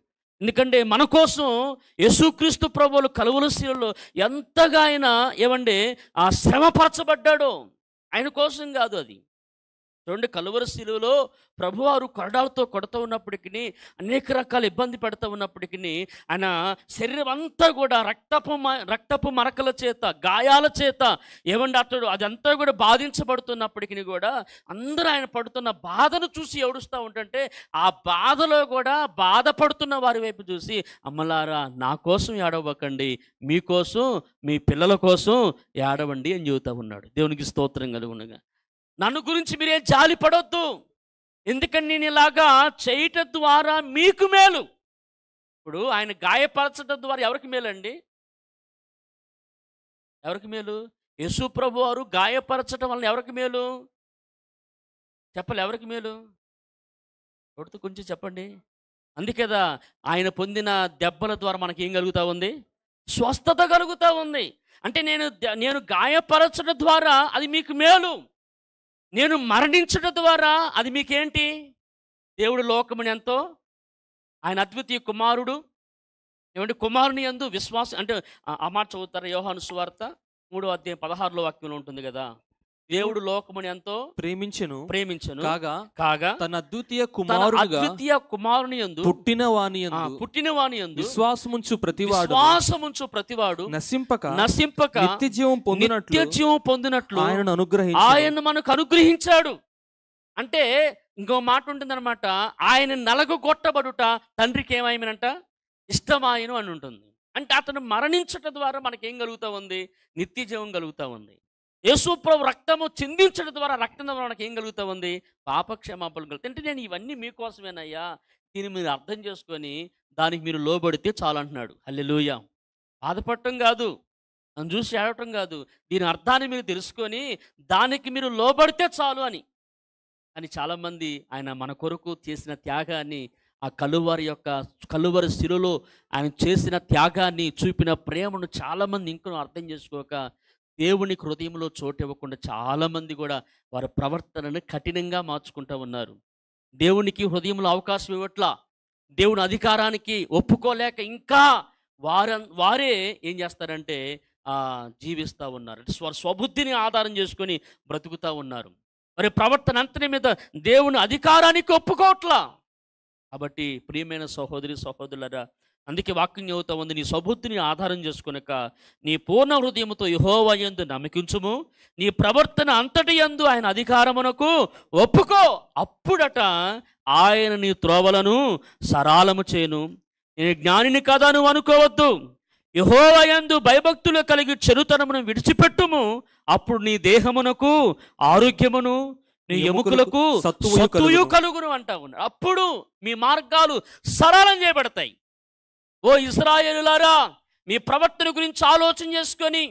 Speaker 1: ఎందుకంటే మన కోసం యేసుక్రీస్తు ప్రభువులు కలువుల శిలలో ఎంతగా ఆయన ఏమండే ఆ శ్రమపరచబడ్డాడో ఆయన కోసం కాదు అది రెండు కలువరి శిలువలో ప్రభువారు కొరడాలతో కొడుతూ ఉన్నప్పటికీ అనేక రకాల ఇబ్బంది పెడుతూ ఉన్నప్పటికీ ఆయన శరీరం అంతా కూడా రక్తపు రక్తపు మరకల చేత గాయాల చేత ఏమండి అతడు అదంతా కూడా బాధించబడుతున్నప్పటికీ కూడా అందరూ ఆయన పడుతున్న బాధను చూసి ఏడుస్తూ ఉంటుంటే ఆ బాధలో కూడా బాధపడుతున్న వారి వైపు చూసి అమ్మలారా నా కోసం ఏడవకండి మీకోసం మీ పిల్లల కోసం ఏడవండి అని చెబుతా ఉన్నాడు దేవునికి స్తోత్రం కలుగునగా నన్ను గురించి మీరేం జాలి పడొద్దు ఎందుకని నేను ఇలాగా చేయటం ద్వారా మీకు మేలు ఇప్పుడు ఆయన గాయపరచడం ద్వారా ఎవరికి మేలండి ఎవరికి మేలు యశు ప్రభు వారు గాయపరచడం వలన ఎవరికి మేలు చెప్పాలి ఎవరికి మేలు కొడుతూ కొంచెం చెప్పండి అందుకేదా ఆయన పొందిన దెబ్బల ద్వారా మనకి ఏం కలుగుతూ ఉంది స్వస్థత కలుగుతూ ఉంది అంటే నేను నేను గాయపరచడం ద్వారా అది మీకు మేలు నేను మరణించడం ద్వారా అది మీకేంటి దేవుడు లోకముని ఎంతో ఆయన అద్వితీయ కుమారుడు ఏమంటే కుమారుని ఎందు విశ్వాసం అంటే ఆ మాట చదువుతారు యోహాను సువార్త మూడో అధ్యాయం పదహారులో వాక్యంలో ఉంటుంది కదా దేవుడు లోకముని ఎంతో ప్రేమించను ప్రేమించను కాగా కాగా తన అద్వితీయ కుమారుడుగా అద్వితీయ కుమారుని యందు పుట్టిన వాని యందు పుట్టిన వాని యందు విశ్వాసముంచు ప్రతివాడు విశ్వాసముంచు ప్రతివాడు నశింపక నశింపక నిత్య జీవం పొందినట్లు నిత్య జీవం పొందినట్లు ఆయనను అనుగ్రహించాడు ఆయన మనకు అనుగ్రహించాడు అంటే ఇంకో మాట ఉంటుందన్నమాట ఆయన కొట్టబడుట తండ్రికి ఏమైమనంట ఇష్టమాయను అని ఉంటుంది అంటే అతను మరణించట ద్వారా మనకేం కలుగుతూ ఉంది నిత్య జీవం కలుగుతూ ఉంది ప్రభు రక్తము చిందించడం ద్వారా రక్తం ద్వారా మనకి ఏం కలుగుతూ ఉంది పాపక్షమాపణ కలుగుతుంది అంటే నేను ఇవన్నీ మీకోసమేనయ్యా దీన్ని మీరు అర్థం చేసుకొని దానికి మీరు లోబడితే చాలు అంటున్నాడు హల్లెలూయ బాధపడటం కాదు నన్ను చూసి ఆడటం కాదు దీని అర్థాన్ని మీరు తెలుసుకొని దానికి మీరు లోబడితే చాలు అని అని చాలామంది ఆయన మన కొరకు చేసిన త్యాగాన్ని ఆ కలువారి యొక్క కలువరి శిలులో ఆయన చేసిన త్యాగాన్ని చూపిన ప్రేమను చాలామంది ఇంకనూ అర్థం చేసుకోక దేవుని హృదయంలో చోటు ఇవ్వకుండా చాలామంది కూడా వారి ప్రవర్తనను కఠినంగా మార్చుకుంటూ ఉన్నారు దేవునికి హృదయంలో అవకాశం ఇవ్వట్లా దేవుని అధికారానికి ఒప్పుకోలేక ఇంకా వార వారే ఏం చేస్తారంటే జీవిస్తూ ఉన్నారు వారి స్వబుద్ధిని ఆధారం చేసుకొని బ్రతుకుతూ ఉన్నారు మరి ప్రవర్తన అంతటి మీద దేవుని అధికారానికి ఒప్పుకోవట్లా కాబట్టి ప్రియమైన సహోదరి సహోదరులరా అందుకే వాక్యం చదువుతా ఉంది నీ సబుద్ధిని ఆధారం చేసుకునక నీ పూర్ణ హృదయంతో యహోవయందు నమ్మకించుము నీ ప్రవర్తన అంతటి యందు ఆయన అధికారమునకు ఒప్పుకో అప్పుడట ఆయన నీ త్రోవలను సరాలము చేయను నేను జ్ఞానిని కదా నువ్వు అనుకోవద్దు యహోవయందు భయభక్తులు కలిగి చెరుతనమును విడిచిపెట్టుము అప్పుడు నీ దేహమునకు ఆరోగ్యమును నీ ఎముకలకు కలుగును అంటా అప్పుడు మీ మార్గాలు సరళం చేయబడతాయి ఓ ఇస్రాయేలులారా మీ ప్రవర్తన గురించి ఆలోచన చేసుకొని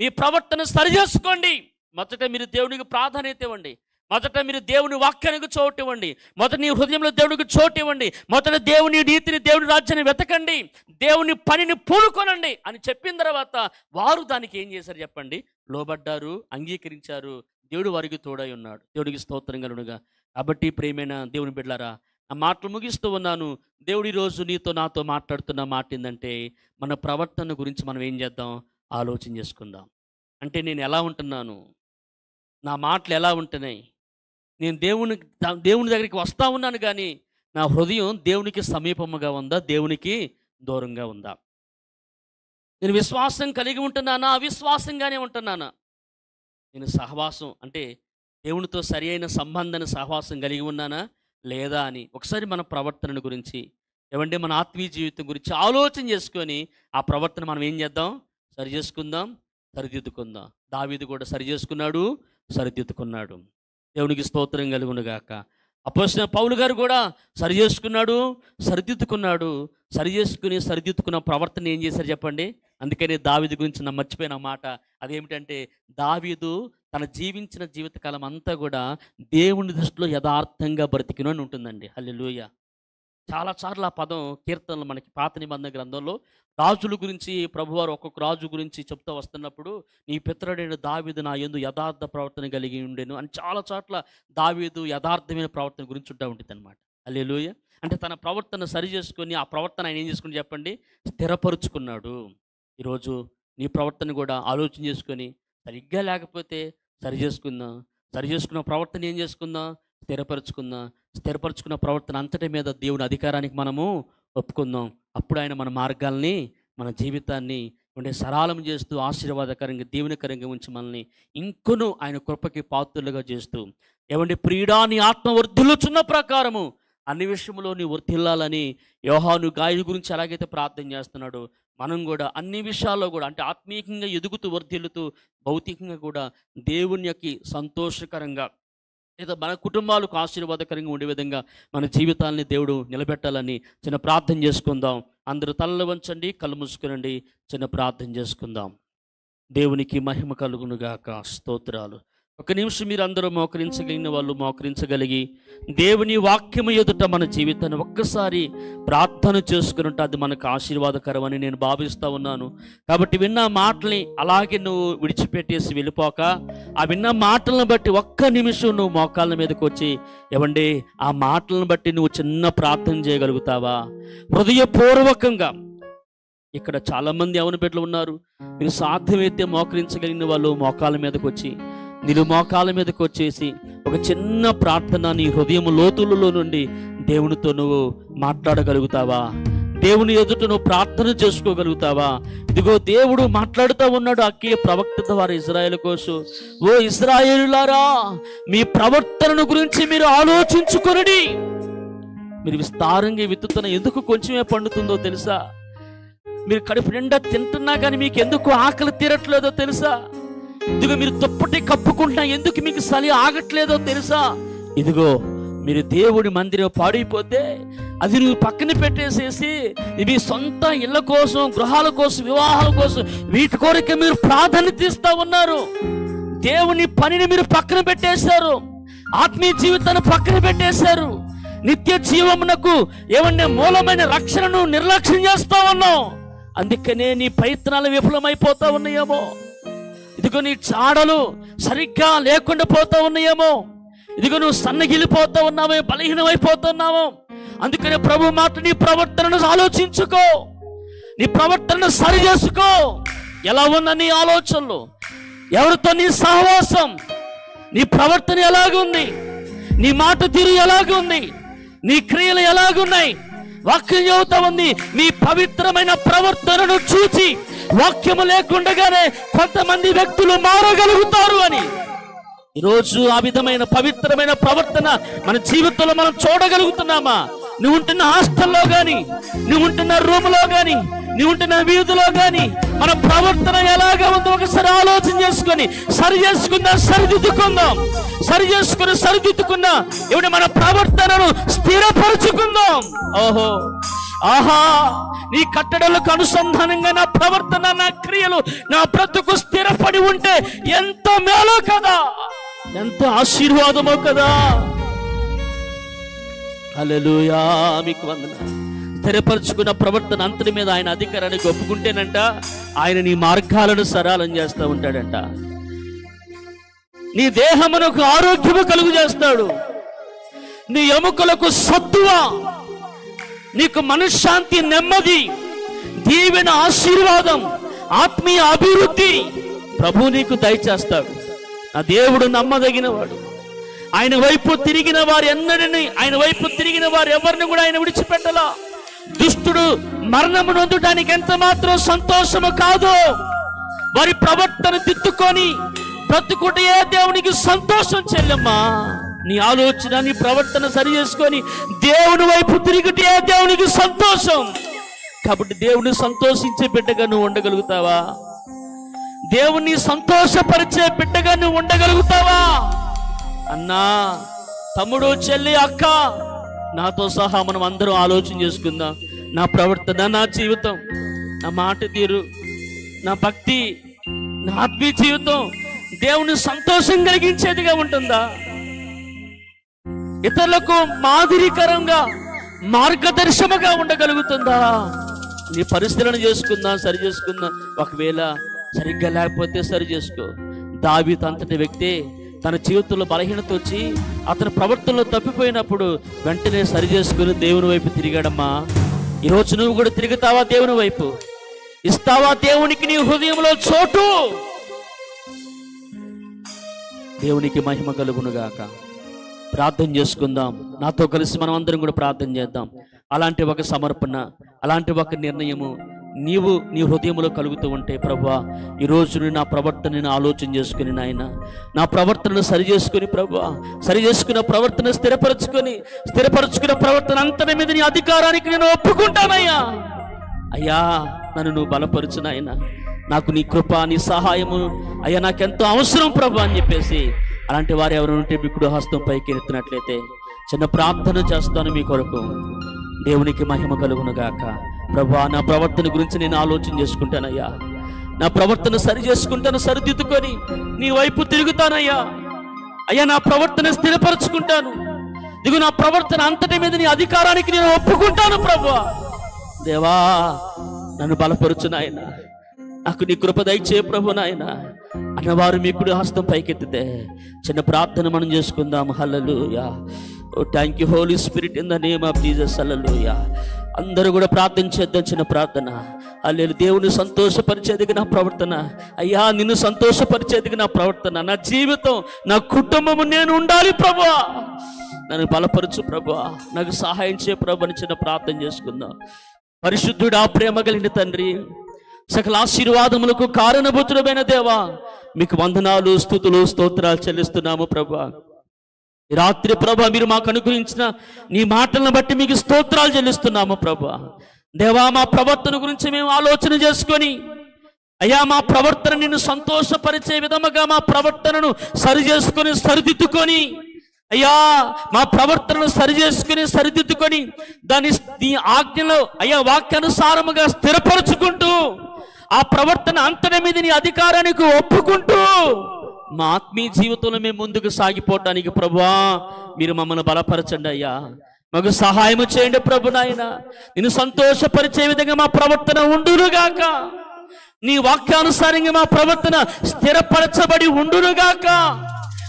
Speaker 1: మీ ప్రవర్తన సరి చేసుకోండి మొదట మీరు దేవునికి ప్రాధాన్యత ఇవ్వండి మొదట మీరు దేవుని వాక్యానికి చోటు ఇవ్వండి మొదట నీ హృదయంలో దేవునికి చోటు ఇవ్వండి మొదట దేవుని నీతిని దేవుని రాజ్యాన్ని వెతకండి దేవుని పనిని పూనుకొనండి అని చెప్పిన తర్వాత వారు దానికి ఏం చేశారు చెప్పండి లోబడ్డారు అంగీకరించారు దేవుడు వారికి తోడై ఉన్నాడు దేవుడికి స్తోత్రం కలుడుగా కాబట్టి ప్రేమైన దేవుని బిడ్డారా ఆ మాటలు ముగిస్తూ ఉన్నాను దేవుడు ఈరోజు నీతో నాతో మాట్లాడుతున్న మాట ఏంటంటే మన ప్రవర్తన గురించి మనం ఏం చేద్దాం ఆలోచన చేసుకుందాం అంటే నేను ఎలా ఉంటున్నాను నా మాటలు ఎలా ఉంటున్నాయి నేను దేవుని దేవుని దగ్గరికి వస్తూ ఉన్నాను కానీ నా హృదయం దేవునికి సమీపముగా ఉందా దేవునికి దూరంగా ఉందా నేను విశ్వాసం కలిగి ఉంటున్నానా అవిశ్వాసంగానే ఉంటున్నానా నేను సహవాసం అంటే దేవునితో సరి అయిన సంబంధాన్ని సహవాసం కలిగి ఉన్నానా లేదా అని ఒకసారి మన ప్రవర్తనను గురించి ఏమంటే మన ఆత్మీయ జీవితం గురించి ఆలోచన చేసుకొని ఆ ప్రవర్తన మనం ఏం చేద్దాం సరి చేసుకుందాం సరిదిద్దుకుందాం దావీది కూడా సరి చేసుకున్నాడు సరిదిద్దుకున్నాడు దేవునికి స్తోత్రం కలుగునుగాక అపోసిన పౌలు గారు కూడా సరి చేసుకున్నాడు సరిదిద్దుకున్నాడు సరి చేసుకుని సరిదిద్దుకున్న ప్రవర్తన ఏం చేశారు చెప్పండి అందుకని దావీదు గురించి నా మర్చిపోయిన మాట అదేమిటంటే దావీదు తన జీవించిన జీవితకాలం అంతా కూడా దేవుని దృష్టిలో యథార్థంగా బ్రతికిన అని ఉంటుందండి హల్లెలూయ చాలాసార్లు ఆ పదం కీర్తనలు మనకి పాత నిబంధన గ్రంథంలో రాజుల గురించి ప్రభువారు ఒక్కొక్క రాజు గురించి చెప్తూ వస్తున్నప్పుడు నీ పిత్రుడైన దావీదు నా ఎందు యథార్థ ప్రవర్తన కలిగి ఉండేను అని చాలా చోట్ల దావీదు యథార్థమైన ప్రవర్తన గురించి ఉంటా ఉంటుంది అనమాట అల్లెలుయ అంటే తన ప్రవర్తన సరి చేసుకొని ఆ ప్రవర్తన ఆయన ఏం చేసుకుని చెప్పండి స్థిరపరుచుకున్నాడు ఈరోజు నీ ప్రవర్తన కూడా ఆలోచన చేసుకొని సరిగ్గా లేకపోతే సరి చేసుకుందాం సరి చేసుకున్న ప్రవర్తన ఏం చేసుకుందాం స్థిరపరచుకుందాం స్థిరపరచుకున్న ప్రవర్తన అంతటి మీద దేవుని అధికారానికి మనము ఒప్పుకుందాం అప్పుడు ఆయన మన మార్గాల్ని మన జీవితాన్ని ఉండే సరళం చేస్తూ ఆశీర్వాదకరంగా దేవునికరంగా ఉంచి మనల్ని ఇంకొను ఆయన కృపకి పాత్రలుగా చేస్తూ ఏమంటే ప్రియుడాని ఆత్మ వర్ధిల్లుచున్న ప్రకారము అన్ని విషయంలో నీ వర్ధిల్లాలని యోహాను గాయు గురించి ఎలాగైతే ప్రార్థన చేస్తున్నాడు మనం కూడా అన్ని విషయాల్లో కూడా అంటే ఆత్మీయంగా ఎదుగుతూ వర్ధిల్లుతూ భౌతికంగా కూడా దేవునికి సంతోషకరంగా లేదా మన కుటుంబాలకు ఆశీర్వాదకరంగా ఉండే విధంగా మన జీవితాలని దేవుడు నిలబెట్టాలని చిన్న ప్రార్థన చేసుకుందాం అందరూ తలలు వంచండి కళ్ళు మూసుకునండి చిన్న ప్రార్థన చేసుకుందాం దేవునికి మహిమ కలుగునుగాక స్తోత్రాలు ఒక నిమిషం మీరు అందరూ మోకరించగలిగిన వాళ్ళు మోకరించగలిగి దేవుని వాక్యము ఎదుట మన జీవితాన్ని ఒక్కసారి ప్రార్థన ఉంటే అది మనకు ఆశీర్వాదకరమని నేను భావిస్తూ ఉన్నాను కాబట్టి విన్న మాటల్ని అలాగే నువ్వు విడిచిపెట్టేసి వెళ్ళిపోక ఆ విన్న మాటలను బట్టి ఒక్క నిమిషం నువ్వు మోకాళ్ళ మీదకి వచ్చి ఇవ్వండి ఆ మాటలను బట్టి నువ్వు చిన్న ప్రార్థన చేయగలుగుతావా హృదయపూర్వకంగా ఇక్కడ చాలామంది బిడ్డలు ఉన్నారు మీరు సాధ్యమైతే మోకరించగలిగిన వాళ్ళు మోకాళ్ళ మీదకి వచ్చి నేను మోకాల మీదకు వచ్చేసి ఒక చిన్న ప్రార్థన నీ హృదయం లోతులలో నుండి దేవునితో నువ్వు మాట్లాడగలుగుతావా దేవుని ఎదుట నువ్వు ప్రార్థన చేసుకోగలుగుతావా ఇదిగో దేవుడు మాట్లాడుతూ ఉన్నాడు అక్కే ప్రవక్త వారి ఇజ్రాయెల్ కోసం ఓ ఇజ్రాయేలులారా మీ ప్రవర్తనను గురించి మీరు ఆలోచించుకొనడి మీరు విస్తారంగా విత్తుతున్న ఎందుకు కొంచెమే పండుతుందో తెలుసా మీరు కడుపు నిండా తింటున్నా కానీ మీకు ఎందుకు ఆకలి తీరట్లేదో తెలుసా ఇదిగో మీరు దుప్పటి కప్పుకుంటున్నా ఎందుకు మీకు చలి ఆగట్లేదో తెలుసా ఇదిగో మీరు దేవుడి మందిరం పాడైపోతే అది నువ్వు పక్కన పెట్టేసేసి ఇవి సొంత ఇళ్ళ కోసం గృహాల కోసం వివాహాల కోసం వీటి కోరిక మీరు ప్రాధాన్యత ఇస్తా ఉన్నారు దేవుని పనిని మీరు పక్కన పెట్టేశారు ఆత్మీయ జీవితాన్ని పక్కన పెట్టేశారు నిత్య జీవమునకు ఏమన్నా మూలమైన రక్షణను నిర్లక్ష్యం చేస్తా ఉన్నావు అందుకనే నీ ప్రయత్నాలు విఫలమైపోతా ఉన్నాయేమో ఇదిగో నీ చాడలు సరిగ్గా లేకుండా పోతా ఉన్నాయేమో ఇదిగో నువ్వు సన్నగిలిపోతా ఉన్నావే బలహీనమైపోతున్నావు అందుకనే ప్రభు మాట నీ ప్రవర్తనను ఆలోచించుకో నీ ప్రవర్తనను సరి చేసుకో ఎలా ఉన్న నీ ఆలోచనలు ఎవరితో నీ సహవాసం నీ ప్రవర్తన ఎలాగుంది నీ మాట తీరు ఎలాగుంది నీ క్రియలు ఎలాగున్నాయి వాక్యం చదువుతా ఉంది నీ పవిత్రమైన ప్రవర్తనను చూచి వాక్యము లేకుండగానే కొంతమంది వ్యక్తులు మారగలుగుతారు అని ఈరోజు ఆ విధమైన పవిత్రమైన ప్రవర్తన మన జీవితంలో మనం చూడగలుగుతున్నామా నువ్వు ఉంటున్న హాస్టల్లో గాని నువ్వు ఉంటున్న రూమ్లో కానీ నువ్వు ఉంటున్న వీధిలో కానీ మన ప్రవర్తన ఎలాగా ఉందో ఒకసారి ఆలోచన చేసుకొని సరి చేసుకుందాం సరిదిద్దుకుందాం సరి చేసుకుని సరిదిద్దుకున్నా ఇవి మన ప్రవర్తనను స్థిరపరుచుకుందాం ఓహో ఆహా నీ కట్టడలకు అనుసంధానంగా నా ప్రవర్తన నా క్రియలు నా బ్రతుకు స్థిరపడి ఉంటే ఎంత మేలో కదా ఎంత ఆశీర్వాదమో కదా అలలుయా మీకు వందన స్థిరపరచుకున్న ప్రవర్తన అంతటి మీద ఆయన అధికారాన్ని ఒప్పుకుంటేనంట ఆయన నీ మార్గాలను సరళం చేస్తూ ఉంటాడంట నీ దేహమునకు ఆరోగ్యము కలుగు చేస్తాడు నీ ఎముకలకు సత్తువ నీకు మనశ్శాంతి నెమ్మది దీవెన ఆశీర్వాదం ఆత్మీయ అభివృద్ధి ప్రభు నీకు దయచేస్తాడు నా దేవుడు నమ్మదగినవాడు ఆయన వైపు తిరిగిన వారు ఎన్నడని ఆయన వైపు తిరిగిన వారు ఎవరిని కూడా ఆయన విడిచిపెట్టలా దుష్టుడు మరణము నొందడానికి ఎంత మాత్రం సంతోషము కాదు వారి ప్రవర్తన తిట్టుకొని ఏ దేవునికి సంతోషం చెల్లెమ్మా నీ ఆలోచన నీ ప్రవర్తన సరి చేసుకొని దేవుని వైపు తిరిగితే దేవునికి సంతోషం కాబట్టి దేవుని సంతోషించే బిడ్డగా నువ్వు ఉండగలుగుతావా దేవుని సంతోషపరిచే బిడ్డగా నువ్వు ఉండగలుగుతావా అన్నా తమ్ముడు చెల్లి అక్క నాతో సహా మనం అందరం ఆలోచన చేసుకుందాం నా ప్రవర్తన నా జీవితం నా మాట తీరు నా భక్తి నా ఆత్మీయ జీవితం దేవుని సంతోషం కలిగించేదిగా ఉంటుందా ఇతరులకు మాదిరికరంగా మార్గదర్శముగా ఉండగలుగుతుందా నీ పరిశీలన చేసుకుందాం సరి చేసుకుందాం ఒకవేళ సరిగ్గా లేకపోతే సరి చేసుకో దావి తంతటి వ్యక్తి తన జీవితంలో బలహీనత వచ్చి అతని ప్రవర్తనలో తప్పిపోయినప్పుడు వెంటనే సరి చేసుకుని దేవుని వైపు తిరిగాడమ్మా ఈరోజు నువ్వు కూడా తిరుగుతావా దేవుని వైపు ఇస్తావా దేవునికి నీ హృదయంలో చోటు దేవునికి మహిమ కలుగునుగాక ప్రార్థన చేసుకుందాం నాతో కలిసి మనం అందరం కూడా ప్రార్థన చేద్దాం అలాంటి ఒక సమర్పణ అలాంటి ఒక నిర్ణయము నీవు నీ హృదయంలో కలుగుతూ ఉంటే ప్రభా ఈరోజు నా ప్రవర్తనని ఆలోచన చేసుకుని నాయన నా ప్రవర్తనను సరి చేసుకుని ప్రభా సరి చేసుకున్న ప్రవర్తన స్థిరపరచుకొని స్థిరపరచుకున్న ప్రవర్తన అంతటి మీద నీ అధికారానికి నేను ఒప్పుకుంటానయ్యా అయ్యా నన్ను నువ్వు బలపరుచునాయన నాకు నీ కృప నీ సహాయము అయ్యా నాకెంతో అవసరం ప్రభా అని చెప్పేసి అలాంటి వారు ఎవరు ఉంటే మీ కుడి హస్తం పైకి ఎత్తినట్లయితే చిన్న ప్రార్థన చేస్తాను మీ కొరకు దేవునికి మహిమ కలుగునుగాక ప్రభా నా ప్రవర్తన గురించి నేను ఆలోచన చేసుకుంటానయ్యా నా ప్రవర్తన సరి చేసుకుంటాను సరిదిద్దుకొని నీ వైపు తిరుగుతానయ్యా అయ్యా నా ప్రవర్తన స్థిరపరచుకుంటాను దిగు నా ప్రవర్తన అంతటి మీద నీ అధికారానికి నేను ఒప్పుకుంటాను ప్రభు దేవా నన్ను బలపరుచు నాయన నాకు నీ కృప దయచే ప్రభు నాయనా అన్నవారు మీ కుడి హస్తం పైకెత్తితే చిన్న ప్రార్థన మనం చేసుకుందాం hallelujah oh thank you holy spirit in the name of Jesus hallelujah అందరూ కూడా ప్రార్థన చేద్దాం చిన్న ప్రార్థన అల్లెలు దేవుని సంతోషపరిచేదిగా నా ప్రవర్తన అయ్యా నిన్ను సంతోషపరిచేదికి నా ప్రవర్తన నా జీవితం నా కుటుంబము నేను ఉండాలి ప్రభా నన్ను బలపరచు ప్రభా నాకు సహాయం చే ప్రభు అని చిన్న ప్రార్థన చేసుకుందాం పరిశుద్ధుడు ఆ ప్రేమ కలిగిన తండ్రి సకల ఆశీర్వాదములకు కారణభూతుడమైన దేవా మీకు వందనాలు స్థుతులు స్తోత్రాలు చెల్లిస్తున్నాము ప్రభా రాత్రి ప్రభ మీరు మాకు అనుగ్రహించిన నీ మాటలను బట్టి మీకు స్తోత్రాలు చెల్లిస్తున్నాము ప్రభా దేవా మా ప్రవర్తన గురించి మేము ఆలోచన చేసుకొని అయ్యా మా ప్రవర్తన నిన్ను సంతోషపరిచే విధముగా మా ప్రవర్తనను సరి చేసుకొని సరిదిద్దుకొని అయ్యా మా ప్రవర్తనను సరి చేసుకుని సరిదిద్దుకొని దాని నీ ఆజ్ఞలో అయ్యా వాక్యానుసారముగా స్థిరపరుచుకుంటూ ఆ ప్రవర్తన అంతటి మీద నీ అధికారానికి ఒప్పుకుంటూ మా ఆత్మీయ జీవితంలో మేము ముందుకు సాగిపోవటానికి ప్రభువా మీరు మమ్మల్ని బలపరచండి అయ్యా మాకు సహాయం చేయండి ప్రభు నాయన నేను సంతోషపరిచే విధంగా మా ప్రవర్తన ఉండునుగాక నీ వాక్యానుసారంగా మా ప్రవర్తన స్థిరపరచబడి ఉండునుగాక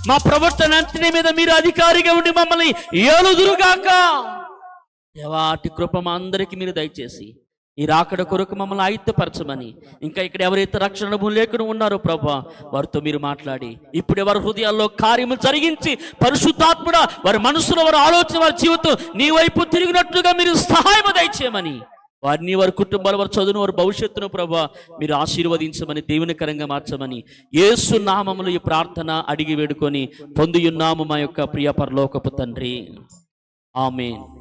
Speaker 1: మా ప్రవర్తన అంతటి మీద మీరు అధికారిగా ఉండి మమ్మల్ని ఏలుదురుగాక దేవాటి కృప మా అందరికీ మీరు దయచేసి ఈ రాకడ కొరకు మమ్మల్ని ఆయుత్తపరచమని ఇంకా ఇక్కడ ఎవరైతే రక్షణ అనుభవం లేకుండా ఉన్నారో ప్రభా వారితో మీరు మాట్లాడి ఇప్పుడు ఎవరి హృదయాల్లో కార్యము జరిగించి పరిశుద్ధాత్ముడ వారి మనసులో వారి ఆలోచన వారి జీవితం నీ వైపు తిరిగినట్లుగా మీరు సహాయం దయచేయమని వారిని వారి కుటుంబాలు వారి చదువును వారి భవిష్యత్తును ప్రభా మీరు ఆశీర్వదించమని దేవునికరంగా మార్చమని ఏసు నామములు ఈ ప్రార్థన అడిగి వేడుకొని పొందియున్నాము మా యొక్క ప్రియ పరలోకపు తండ్రి ఆమెన్